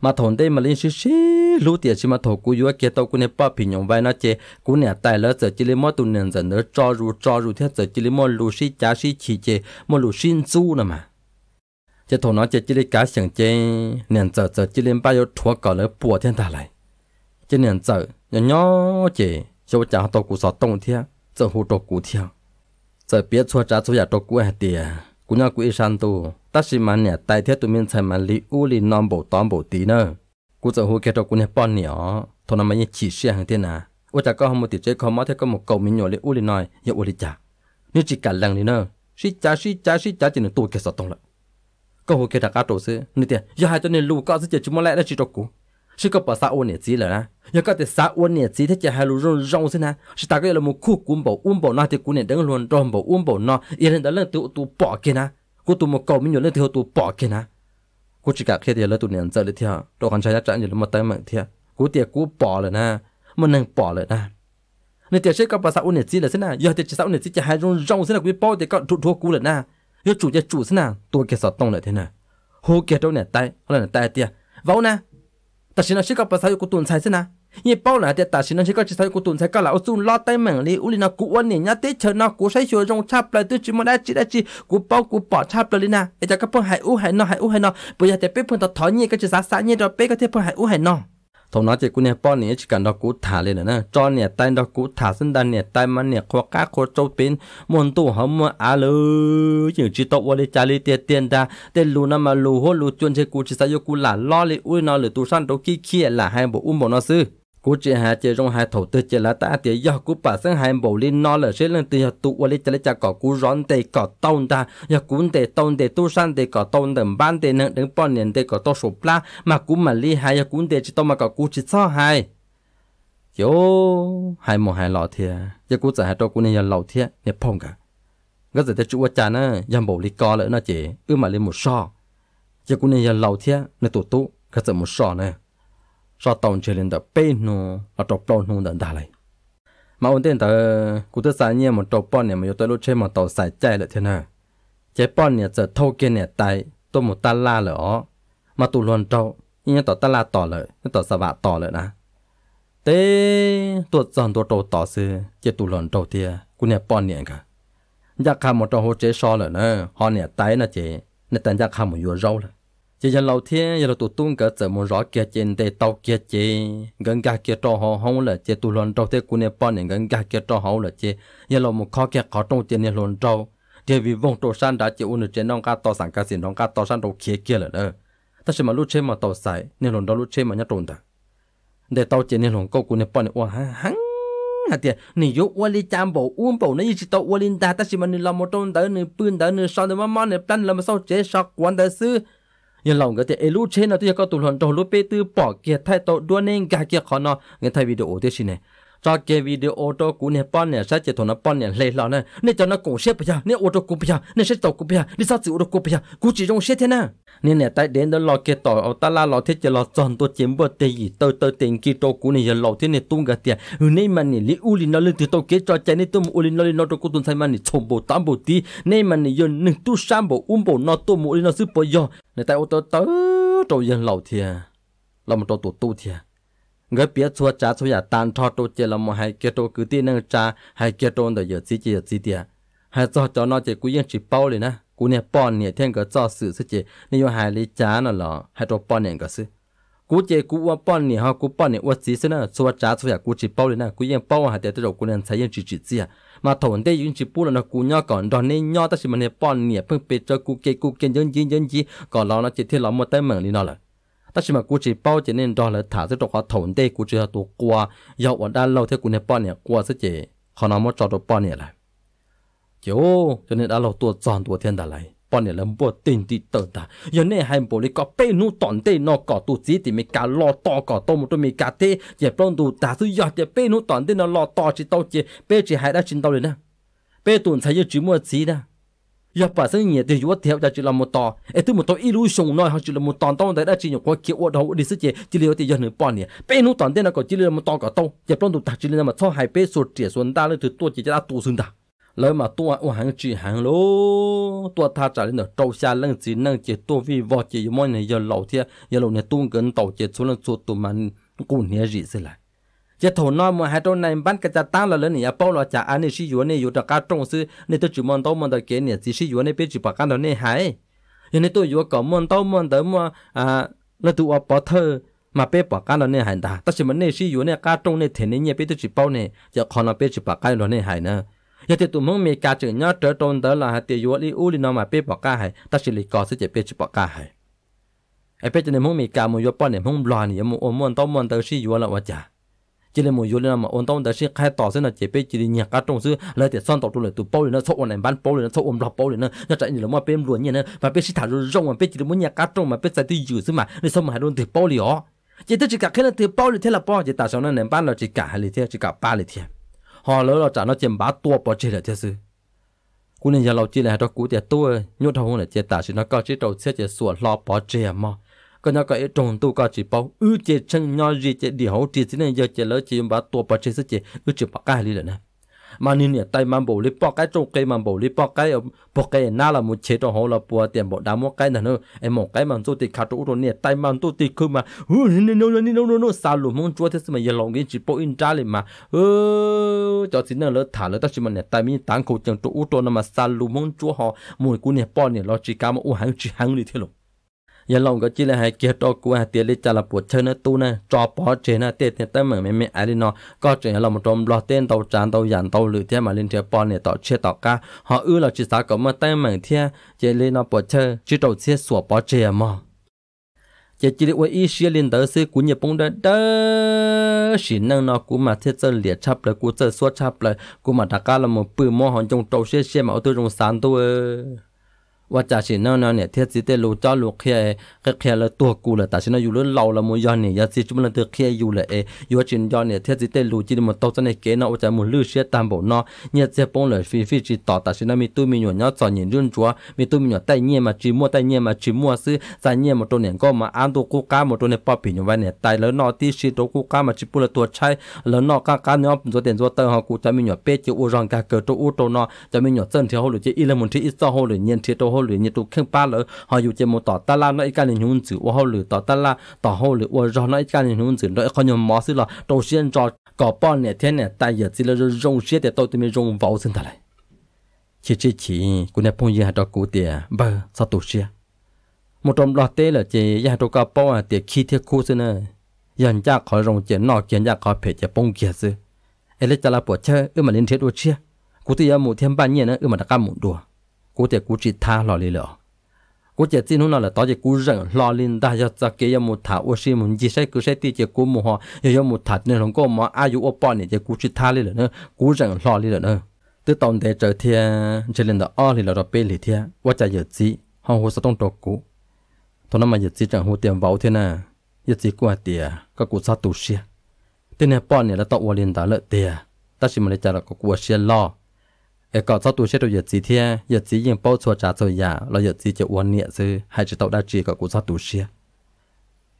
？mà thôn đây mà lên xí xí lú tiệt xí mà thổ cú yếu kia tàu cú này bao pin nhộng vai nó chê cú này tài lỡ giờ chỉ lấy tuần nền dần nữa cho ru cho ru thế giờ chỉ lấy mót xí chá xí chỉ chê mót lú xin zu nè mà chê thổ nó chê chỉ lấy cá sừng chê nền giờ giờ chỉ lấy bao thua cỏ lỡ bùa thiên tài lại chê nền giờ nhỏ nhỏ chê cho tàu cú sọ tông thế giờ hú tàu cú thế giờ biết chua chả chua giả tàu cú hạt tiệt cú nhau cú san tu ta chỉ mà nè tại thế tụi mình chạy mà lý u lý non bộ tóm bộ tí nữa cú giờ hú kia cho cú nè bọn nhỏ thôi nằm mới chỉ xe hàng thế nào ôi chả có không một tí chế không mất thế có một cầu mình nhỏ lý u lý nói giờ u lý chả nếu chỉ cả lần đi nữa suy chả suy chả suy chả chỉ là tụi kia sợ tông lại có hú kia đã cá trổ sư nên tiền giờ hai tuần này lù có sẽ chỉ mua lại đã chỉ cho cú sẽ có bỏ xã ôn nè gì là giờ có thể xã ôn nè chỉ thế chỉ hai lù rong rong thế nào chỉ ta cái là một khu cuốn bộ uốn bộ na thì cú nè đứng luôn rong bộ uốn bộ na, yên đó lên tụ tụ bỏ kia na cô tụ một cậu mình nhớ lên thì họ tụ bỏ kia na, cô chỉ cả khi thì là tụ nhận giờ thì họ đồ con trai đã trả nhiều mà tay mạng thì cô tiệt cô bỏ rồi na, mình đang bỏ rồi na, nên tiệt sẽ các bà sao ôn gì là thế na, giờ tiệt sao ôn gì chỉ hai rong rong thế nào quý bao tiệt còn trụ thua cú rồi na, giờ chủ giờ chủ thế nào tôi kia sợ tông lại thế nào hô kia đâu nè tay là nè tay tiệt vào na, ta chỉ là sẽ các bà sao cô tuần sai thế nào ye bao na te ta sin che ka chi sai ku tun sai ka la usun la tai mang li uli na ku wan ni nya te che na ku sai shu jong chap la tu chi ma da chi da chi bao ku pa chap la li na e ta ka pon u hai no hai u hai no bu ya te pe pon ta tho ni ka chi sa sa ni do pe ka te pon hai u hai no thằng nói chỉ cú nè bao nè chỉ cần đó cú thả lên nữa cho nè tay đó cú thả sinh đan nè tay mà nè khoa cá khoa trâu pin muốn tu hầm mà à lư chỉ chỉ tao đi trả đi tiền tiền ra tiền lù nó mà lù hốt lù chuyên chơi cú chỉ sao cú là lo lì ui nó lì tu san đâu kia kia là hai bộ um bộ nó sư cú chỉ hà chị trong hai thầu tư chị là ta chị do cú bà sang hai bộ lên nó là sẽ lên từ giờ tụ qua lên cho lấy cỏ cú rón để cỏ tông ta giờ cú để tông để tu san để cỏ tông đừng ban để nâng đừng bọn nền để cỏ to sụp pla mà cú mà li hai giờ cú để chỉ tông mà cỏ cú chỉ sao hai yo hai một hai lọ thiệt giờ cú giải cho cú này giờ lọ thiệt nè phong cả cái giờ tê chú cha nó giờ bộ li co là nó chị ư mà lên một so, giờ cú này giờ lọ thiệt nè tụ tụ cái giờ một so này cho tàu chơi lên đó bê nó là trộm bao nó đần đà lại mà ổn định đó cụ tôi sáng nhiên một trộm bao này mà tôi lúc chơi mà tàu xài chạy lại thế nào chế bao này giờ thâu kia này tại tôi một ta la lỡ mà tụ luôn trâu nhưng tàu ta la tỏ lại nhưng tàu sao vạ tỏ lại nè tế tôi dần tôi trâu tỏ sư chế tụ luôn trâu tia cụ này bao này cả nhà khám một trâu hồ chế so rồi, nè họ này tại nè chế nên tại nhà khám một vừa râu rồi chỉ giờ lâu thế giờ tụt tung cả giờ muốn rõ kia trên để tàu kia chế gần gà kia cho họ không là chế tụi lần trâu thế cũng nên bao nhiêu gần gà kia cho họ là chế giờ lâu một khó kia khó trong trên nên lần trâu chế vì vong trâu san đã chế u nửa trên nông cá tàu sản cá xin nông cá tàu san đầu kia kia là đó ta xem mà lúc chế mà tàu sai nên lần đó lúc chế mà nhát trộn ta để tàu trên nên lần câu cũng nên bao nhiêu oa hăng hạt tiền nỉ yếu oa li chạm bộ uông bộ nãy chỉ tàu oa linh ta ta xem mà nỉ làm một trâu đó nỉ bươn đó nỉ sao nỉ mà mà nỉ plan làm sao chế sạc quan đó xứ ยังหลงก็แต่เอลูเชนนะที่ก็ตุลหนตอลุเปตือปอกเกียไทยตอดวนเองกาเกียขอนอเงินไทยวิดีโอเดชินเน cho cái video ô tô của nè bọn nè sẽ chỉ thằng nó bọn nè lấy lọ nè nè cho nó cổ xe bây giờ nè ô tô cũng bây giờ nè sẽ tàu cũng bây giờ nè sao chịu ô tô cũng bây giờ cũng chỉ trong xe thế nè nè này tại đến đó lo kia tàu, ô ta la lo thiết chỉ lo chọn tôi chiếm bớt tiền gì tôi tôi tiền kia tôi cũng nè giờ lọ thế nè tung gạt tiền hôm nay mình này lấy u lý nó lên từ tàu kế cho chạy nè tôi u lý nó lên nó tàu cũng tuần sai mình này chồng bộ tám bộ tí nè mình nè giờ nè tu sam bộ um bộ nó tôi mu lý nó giúp bộ giờ nè tại ô tô tàu tàu giờ lo thiệt là một trâu tổ tu thiệt ngỡ biết chua cha chua nhà tan thọ tổ chê làm hại kết kia tô cứ tin năng cha hại kết tô đó giờ chỉ chỉ giờ chỉ tiệt hại cho cho nó chỉ cú yên chỉ bảo liền na cú nè bọn nè thiên cái cho sự sự chỉ nên yêu hai lý cha nó lọ hại tô bọn nè cái sự cú chỉ cú uo bọn nè ha cú bọn nè uo chỉ sự na chua cha chua nhà cú chỉ bảo liền na cú yên bảo bao hai tới rồi cú nè thấy yên chỉ chỉ chỉ mà thổn đây yên chỉ bảo là nó cú nhau còn đó nên nhau tới khi mà nè bọn nè phun bê cho cú kia cú kia dân dân dân gì còn lo nó chỉ thiên lo một tay mừng đi nó rồi ta chỉ mà cú bao chỉ nên đó là thả rất đó thổn tê cú là tổ qua dạo ở đan lâu thế cú bao nè qua rất họ nói mất cho đồ bao nè lại kiểu cho nên đã lâu tổ tròn tổ thiên đã lại bao nè làm bao tiền thì tờ ta giờ này hai bộ lý có bê nu tổn tê nó có tổ chỉ thì mình cả lo to có to một đôi mình cả thế giờ bao tổ ta thứ giờ giờ bê nu tổn tê nó lo to chỉ tao chỉ bê chỉ hai đã chín tao rồi nè bê tuần thấy giờ chỉ mua chỉ nè ya pa sang ye te yu theo ha chi la mo ta e tu mo to illusion no ha chi la một ta ta da chi chỉ ko ki wo do di se che chi le te ya ne pa ni pe nu ta de na ko chi một mo cả ka to ya plon du ta chi một ma hai bên số tie so da le thứ to chỉ ja tu xuân da lấy mà tua ô hàng chỉ hàng lô tua tha trả lên được châu xa lăng chỉ năng chỉ tua vì vợ chỉ mọi này giờ lâu thia giờ lâu này tung gần tàu chỉ xuống lăng chuột tụi mình cũng nhớ gì rồi lại จะถนอมห้ตรงในบ้านก็จะตั้งลลเนี่ยป้อเราจะอันนี้ชิอยเนี่ยอยู่ตกาตรงซื้อนี่ตัวจุมันโตมันตะเกเนี่ยจีชิอยนี่เป็นจุปากันตอนนี้หายยังในตัวอยู่ก่อมันโตมันเดิมว่าอ่าแลวตัวปอเธอมาเป็นปากันตอนนี้หายตาแต่ชิมันเนี่ยชิอยู่เนี่ยการตรงเนี่ยเทนเนี่ยเป็นตัวจุป้อเนี่ยจะขอนเป็นจุปากันตอนนี้หายนะยังตัวมึงมีการจึงยอดเจอตรงเดิมละฮะเตียวลีอูลีนอมาเป็นปากันหายแต่ชิลิกอซจะเป็นจุปากันหายไอ้เป็นจะในมึงมีการมึงยป้อนเนี่ยมึงบลอเนี่ยมึงอมมันโตมันเตอร์ชีอยู่ละวะจ้า chỉ là một yếu là mà ổn tông đã sẽ khai tỏ sẽ là chế bê chỉ là nhà cá trong sư là để xoan tỏ trong là tụ bao là số ổn này bán bao là số ổn lọc bao là nó chạy như là mà bên luôn như này và bên sĩ thảo luôn, rong mà bên chỉ là muốn nhà cá trong mà bên sai tư dữ sư mà nên xong mà hai luôn từ bao lì ó chỉ tới chỉ cả khi là từ bao lì thế là bao chỉ tại sao nó nên bán là chỉ cả hai lì thế chỉ cả ba lì thế họ lỡ là trả nó chém bá tua bao chỉ là thế sư cú nên giờ lâu chỉ là đó cú thì tua nhốt thầu là chỉ tại sự nó có chỉ đầu xe chỉ sủa lo bao chỉ mà ก็ยังก็ไอ้ตรงตัวก็จีบอกอือเจชังยอจีเจเดียวจีสิเนี่ยเยอะเจแล้วจีบ้าตัวปะเจสิเจอือจีปากกาลีเลยนะมานี่เนี่ยไตมันบอกเลยปอกไก่จกไก่มันบอกเลยปอกไก่ปอกไก่น่าละมุเชตหัวละปัวเตียมบอกดามว่าไก่นั่นเนอะไอ้หมอกไก่มันตัวติดขาตัวตัวเนี่ยไตมันตัวติดขึ้นมาเฮ้ยนี่โน่นนี่โน่นโน่นซาลุมงจัวที่สมัยยลองกินจีโปอินจ้าเลยมาเออจอดสินเนอร์เลอะถ่านเลยตั้งชิมันเนี่ยไตมีตังคูจังตัวตัวนั่นมาซาลุมงจัวหอมวยกูเนี่ยป้อนเนี่ยเราจีกามาอู้หังจีหังเลยเท่า giờ lòng có chỉ là hai kia cho cua tiền đi trả là buộc chơi tu nè cho bỏ chơi nè tiền tiền tới mà mẹ ai đi nó có chuyện là một trong lo tên tàu tràn tàu dàn tàu lử thế mà lên chơi bỏ này tàu chơi tàu cá họ ư là chỉ sao có mà tay mảng thế chơi lên nó buộc chơi chỉ đầu xe sủa bỏ chơi chỉ chỉ được ý xia lên tới xe của nhật bông đó đó chỉ năng nó của mà thế chơi liệt chập rồi của chơi suốt chập rồi của mà đặc ca là một bự mò hòn trong trâu xe xe mà ô tô trong tôi ว่าจากชินนนเนี่ยเทียสิเตลูจ้าลูกเคียเคียแล้วตัวกูเลยแต่ชินนอยู่เรื่องเราละมวยอนเนี่ยยาสิจุมันเตเคียอยู่เลยเอยัวชินยอนเนี่ยเทียสิเตลูจีนมันโตจะในเกณฑ์เนาะว่าจะมุนลื้อเชียตามบ่เนาะเนี่ยเจียปงเลยฟีฟีจีต่อแต่ชินนมีตู้มีหนวดเนาะสอนหยินรุ่นจัวมีตู้มีหนวดแต่เนี่ยมาจีมัวแต่เนี่ยมาจีมัวซื้อสายเนี่ยมาตัวเนี่ยก็มาอ้ามตัวกูก้ามาตัวเนี่ยปอปีนไว้เนี่ยตายแล้วนอที่ชีตัวกูก้ามาจีปุระตัวใช้แล้วนอก้าก้าเนาะตัวเต็นตัวเตอร์ฮะกูจะมีหนวดเป๊ะจีอูรองกาเกิดตัวอูโตเนาะจะมีหนวดเส้นเทียวหรือจีอีละมุนที่อีสต์หรือเนี่ยเทียว hồ lửa nhiệt độ khăng ba lỡ họ dùng chỉ một tỏ ta la nó ít cái này hôn chữ ô hồ lửa tỏ ta la tỏ hồ lửa ô rồi nó ít cái nền hôn chữ rồi còn nhiều mỏ xí là đầu tiên cho có bao nhiêu thiên này tại giờ chỉ là rong xí để tôi tôi rong vào sinh ta lại chỉ chỉ chỉ cô này phong gì hạt đó cụ tiền bơ sao tổ xí một trong loạt tế là chỉ nhà đầu cá bao à tiền khi thiết khô xin này nhân gia khỏi rong chuyện nọ chuyện gia khỏi phải chỉ bông kiệt chứ ấy là chả là bộ chơi ư mà lên thiết đôi chia cụ tiền một thiên ba nhiên nữa ư mà đã cá một đùa cô thì cô chỉ tha lo lì lợ cô chỉ tin nó là tao chỉ cô rằng lo lin đã cho ta kia một thả ô xí một chỉ sẽ cứ sẽ ti chỉ cô một họ giờ một thả nên không có mà ai u bỏ này chỉ cô chỉ tha lì lợ nữa cô rằng lo lì lợ nữa từ tổng thể trở thì chỉ lên đó ở lo lợ đó bê lì thì quá chả giờ gì họ hồ sao trong trọc cũ thôi nó mà giờ gì chẳng hồ tiền vào thế nè giờ gì qua tiền các cụ sát tù xia tên này bỏ này là tao ô lin ta lợ tiền ta chỉ mà lấy là có cụ à xia lo cái cọ sau tuổi sẽ được giật gì thế giật gì bao chua trả rồi giả là giật gì chịu uốn nhẹ chứ hay chỉ tàu đa chỉ cả của sau tuổi xe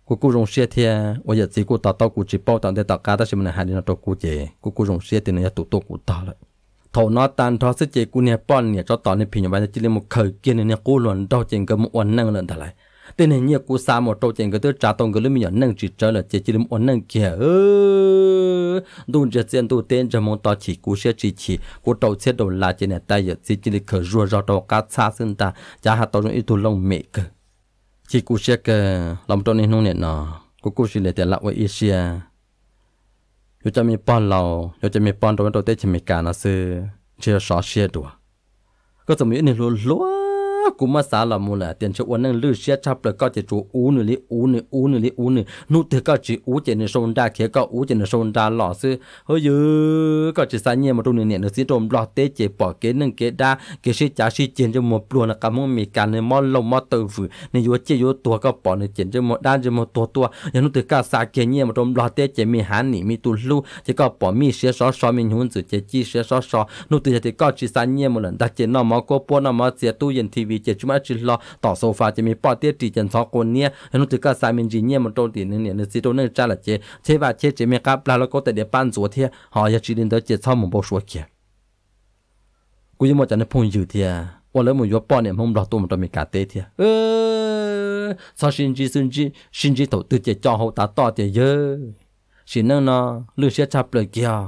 của cô rong xe thế và giật gì của tàu tàu của chỉ bao tàu để tàu cá ta xem là hai đứa tàu của chị của cô rong xe thì nó tụ tụ của tàu lại thầu nó tan thọ sẽ chị của nhà bọn nhà cho tàu này phi nhà bạn chỉ lấy một khởi kia này cô luôn đau chân cái một uốn năng lên tàu lại tên hình như cú sa một trâu chèn cái thứ trả tông cái lúc mình nhận nâng chỉ trở là chỉ chỉ lúc ổn nâng kia ơ đun giờ tiền tu tên giờ mong tao chỉ cú xe chỉ chỉ cú trâu xe đầu là chỉ này tay giờ chỉ chỉ khởi rùa rau trâu cá xa sinh ta chả hạt tao trong ít thua lông mẹ cơ chỉ cú xe cơ làm trâu nên nông nè nó cú cú xe để tiền lại với ít xe yo cha mi pon lao yo cha mi pon to to chỉ chi mi xe na se che sha này luôn luôn กูมาสาละมูละเตียนชวนนั่งลือเชียชับเลยก็จะจูอูนึลิอูนึอูนึลิอูนึนู่เธอก็จีอูเจนโซนดาเขียก็อูเจนโซนดาหล่อซื้อเฮ้ยก็จะสายเงียมาตรงนึงเนี่ยนึกสิโดมหล่อเตเจปอเกนึงเกดาเกชิจ้าชิเจนจะมัวปลัวนะกำมึงมีการในมอลลมมอเตอร์ฝืในยัวเจยัวตัวก็ปอในเจนจะมัวด้านจะมัวตัวตัวอย่างนู่เธอก็สาเกเงียมาตรงหล่อเตเจมีหันหนีมีตุลูจะก็ปอมีเสียซอซอมีหุ่นสือเจจีเสียซอซอนู่เธอจะก็จีสายเงียมาเลยดัดเจนนอมอก็ปวนนอมอเสียตู้เย็นทีวีบีเจชุมาจิลอต่อโซฟาจะมีปอเตี้ยจีจันทอคนเนี่ยนุติกาสามินจีเนี่ยมันโตตีนึงเนี่ยนึกสิโตนึงจ้าละเจเทวาเชเจเมกับปลาแล้วก็แต่เดี๋ยวปั้นสัวเทียหอยาจีดินเดเจชอบมึงบอกสัวเขียกูยังมองจากนั้นพงอยู่เทียว่าแล้วมึงยกป้อนเนี่ยมึงรอตัวมันจะมีกาเตเทียเออซอชินจีซุนจีชินจีโตตื่นเจจ่อหูตาต่อเจเยอะชินนั่งนอเลือเสียชับเลยเกียว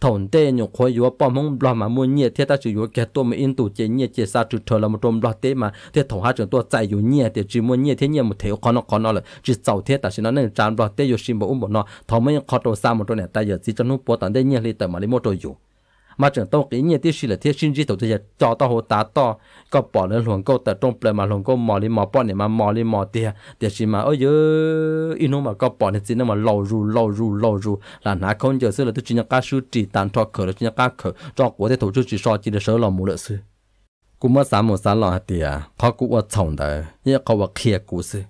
thon de nyu kho yu pa mong bla ma mu nye the ta chu yu ge to mo in tu che nye che sa chu thol mo tom bla te ma te thong ha chung to zai yu nye te chi mo nye the nye mo the kho no kho no chi zau the ta shin na ne chan bla te yu shin bo um bo no thom yin kho to sa mo to ne ta ye chi chu nu po tan de nye li ta ma li mo to yu mà chẳng tông cái nhiên tiết sĩ là thiết sinh chỉ tổ chức cho tao hồ tá to có bỏ lên luồng câu tập trung plei mà luồng câu mò đi mò bỏ này mà mò đi mò tiệt tiệt sĩ mà ôi giờ ino mà có bỏ này chỉ nó mà lâu ru lâu ru lâu ru là nã không giờ xưa là tôi chỉ nhắc cá sư chỉ tàn cho khờ là chỉ nhắc khởi, cho của thế tổ chức chỉ so chỉ là sớ lòng mù lợi sư cũng mất sáng một sáng lòng tiệt khó cũng ở trong đấy nhưng khó ở kia cú sư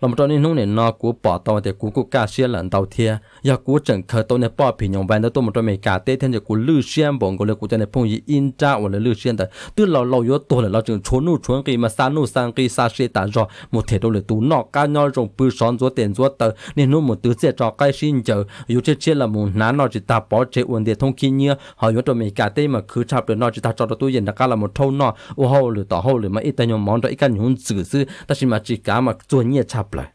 lòng trong nên nông này nó cú bỏ tàu thì cú cú cá xe lợn đầu tiên, giờ cú chẳng khởi tàu này bỏ phi nhộng vàng đó tôi một trong mấy cá tê thêm giờ cú lư xiêm bọn cú lư cú cho này phong gì in cha hoặc là lư xiêm tại tức là lâu yếu tổ là lâu chừng trốn nu trốn kỳ mà xa nu sang kỳ xa xe tản rồi một thể đâu là tú nọ cá nhau rồng bự sòn rúa tiền rúa tờ nên nó một tứ sẽ trò cái xin chờ yếu chết chết là một ná nó chỉ ta bỏ chế uốn để thông khí nhia họ yếu trong mấy cá tê mà cứ chạp được nó chỉ ta cho tôi yên là cá là một thâu nọ ô hậu lửa tỏ hậu lửa mà ít tay nhung món đó ít căn nhung sử sư ta chỉ mà chỉ cá mà chuẩn nhẹ chạp lặp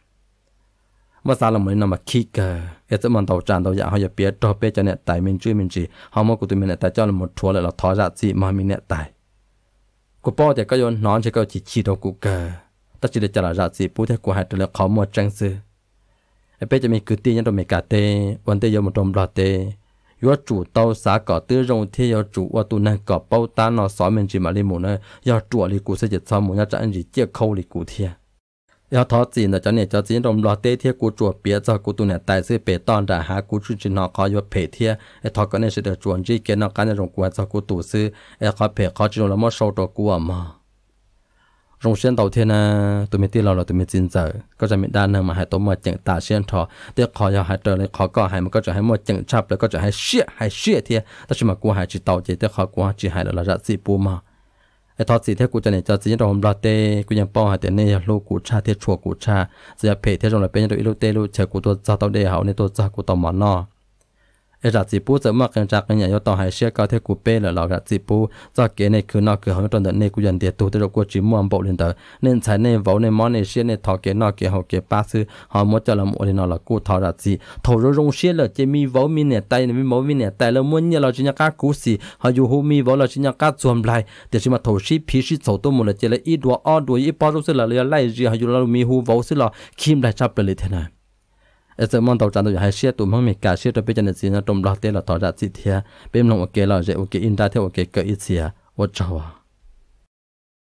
mà sao là mới nằm mà khi cả cái tấm màn tàu tràn tàu dạ họ giờ biết cho biết cho nè tại mình chưa mình chỉ họ mua của tụi mình nè tại một chúa lại là thọ ra gì mà mình nè tại của bao thì có yon nón chỉ có chỉ chỉ đâu cả ta chỉ để trả lại gì bố thế của hai tụi là khó mua trang sư ai biết mình cứ tin nhân rồi cả tê vấn tê giờ một trong lọt tê yo tàu xã cỏ tư rồng thế yo chủ và tụi nàng cỏ bao ta nó xóa mình mà lên một nơi yo chủ lì cụ sẽ chỉ xóa một nhà trang gì chia khâu lì cụ thiệt 要他自己呢，今年叫自己弄老爹天古做别做古多呢，但是别当然还古出去那搞要赔天，哎，他可能是得专职给那干那种官做古都是，哎，他赔他这种那么少着古嘛。rong xuyên đầu tiên là tụi mình tin là tụi mình tin giờ có cho mình đa năng mà hãy tụi mình chẳng tả xuyên thọ tiếp khó nhau hãy trở lại khó có hãy có cho hãy mà chẳng chập lại có cho hãy xuyên hãy xuyên thì ta chỉ mà qua hãy chỉ tàu chỉ tiếp khó qua chỉ hãy là ra gì bu mà ไอ้ทอดสีเทกูจะเนี่ยจะจีนเราผมรอเต้กูยังป้องหาแต่เนี่ยลูกกูชาเทชัวกูชาจะเพจเทจงเลยเป็นตัวอีลูกเต้ลูกเชกูตัวจ้าเต้าเดียวเนี่ยตัวจ้ากูต่อหมอนนอเอจัดจีปูจะมากกันจากกันอย่างต่อหายเชื่อเกาเทกูเป้หรือหลอกจัดจีปูจะเกในคือนอกคือของตอนเดินในกูยันเดียตัวตัวกูจีม่วงบอกเรียนเตอเน้นใช้ในเว้าในมอนในเชื่อในทอเกนอกเกหกเกป้าซื้อหอมมดจะลำอุลินอหลอกกูทอจัดจีทอรงเชื่อเลยจะมีเว้ามีเนี่ยไตมีเว้ามีเนี่ยไตแล้วมันเนี่ยเราจินยาก้ากูสีหาอยู่หูมีเว้าเราจินยาก้าจวนไหลแต่ชิมาทอชิพีชิโตตัวมันเลยเจเลยอีดัวอ้อดัวอีปอรู้สึกเลยไล่เรียหาอยู่เรามีหูเว้าสึกเราคิมได้จับไปเลยเท่านั้น ở sẽ mong tàu tràn tàu hay xe tụi mong mình cả xe rồi bây giờ là gì nó trồng lọt tê là tỏ ra gì thế bên lòng ok là dễ ok in ra theo ok cái ít gì à ôi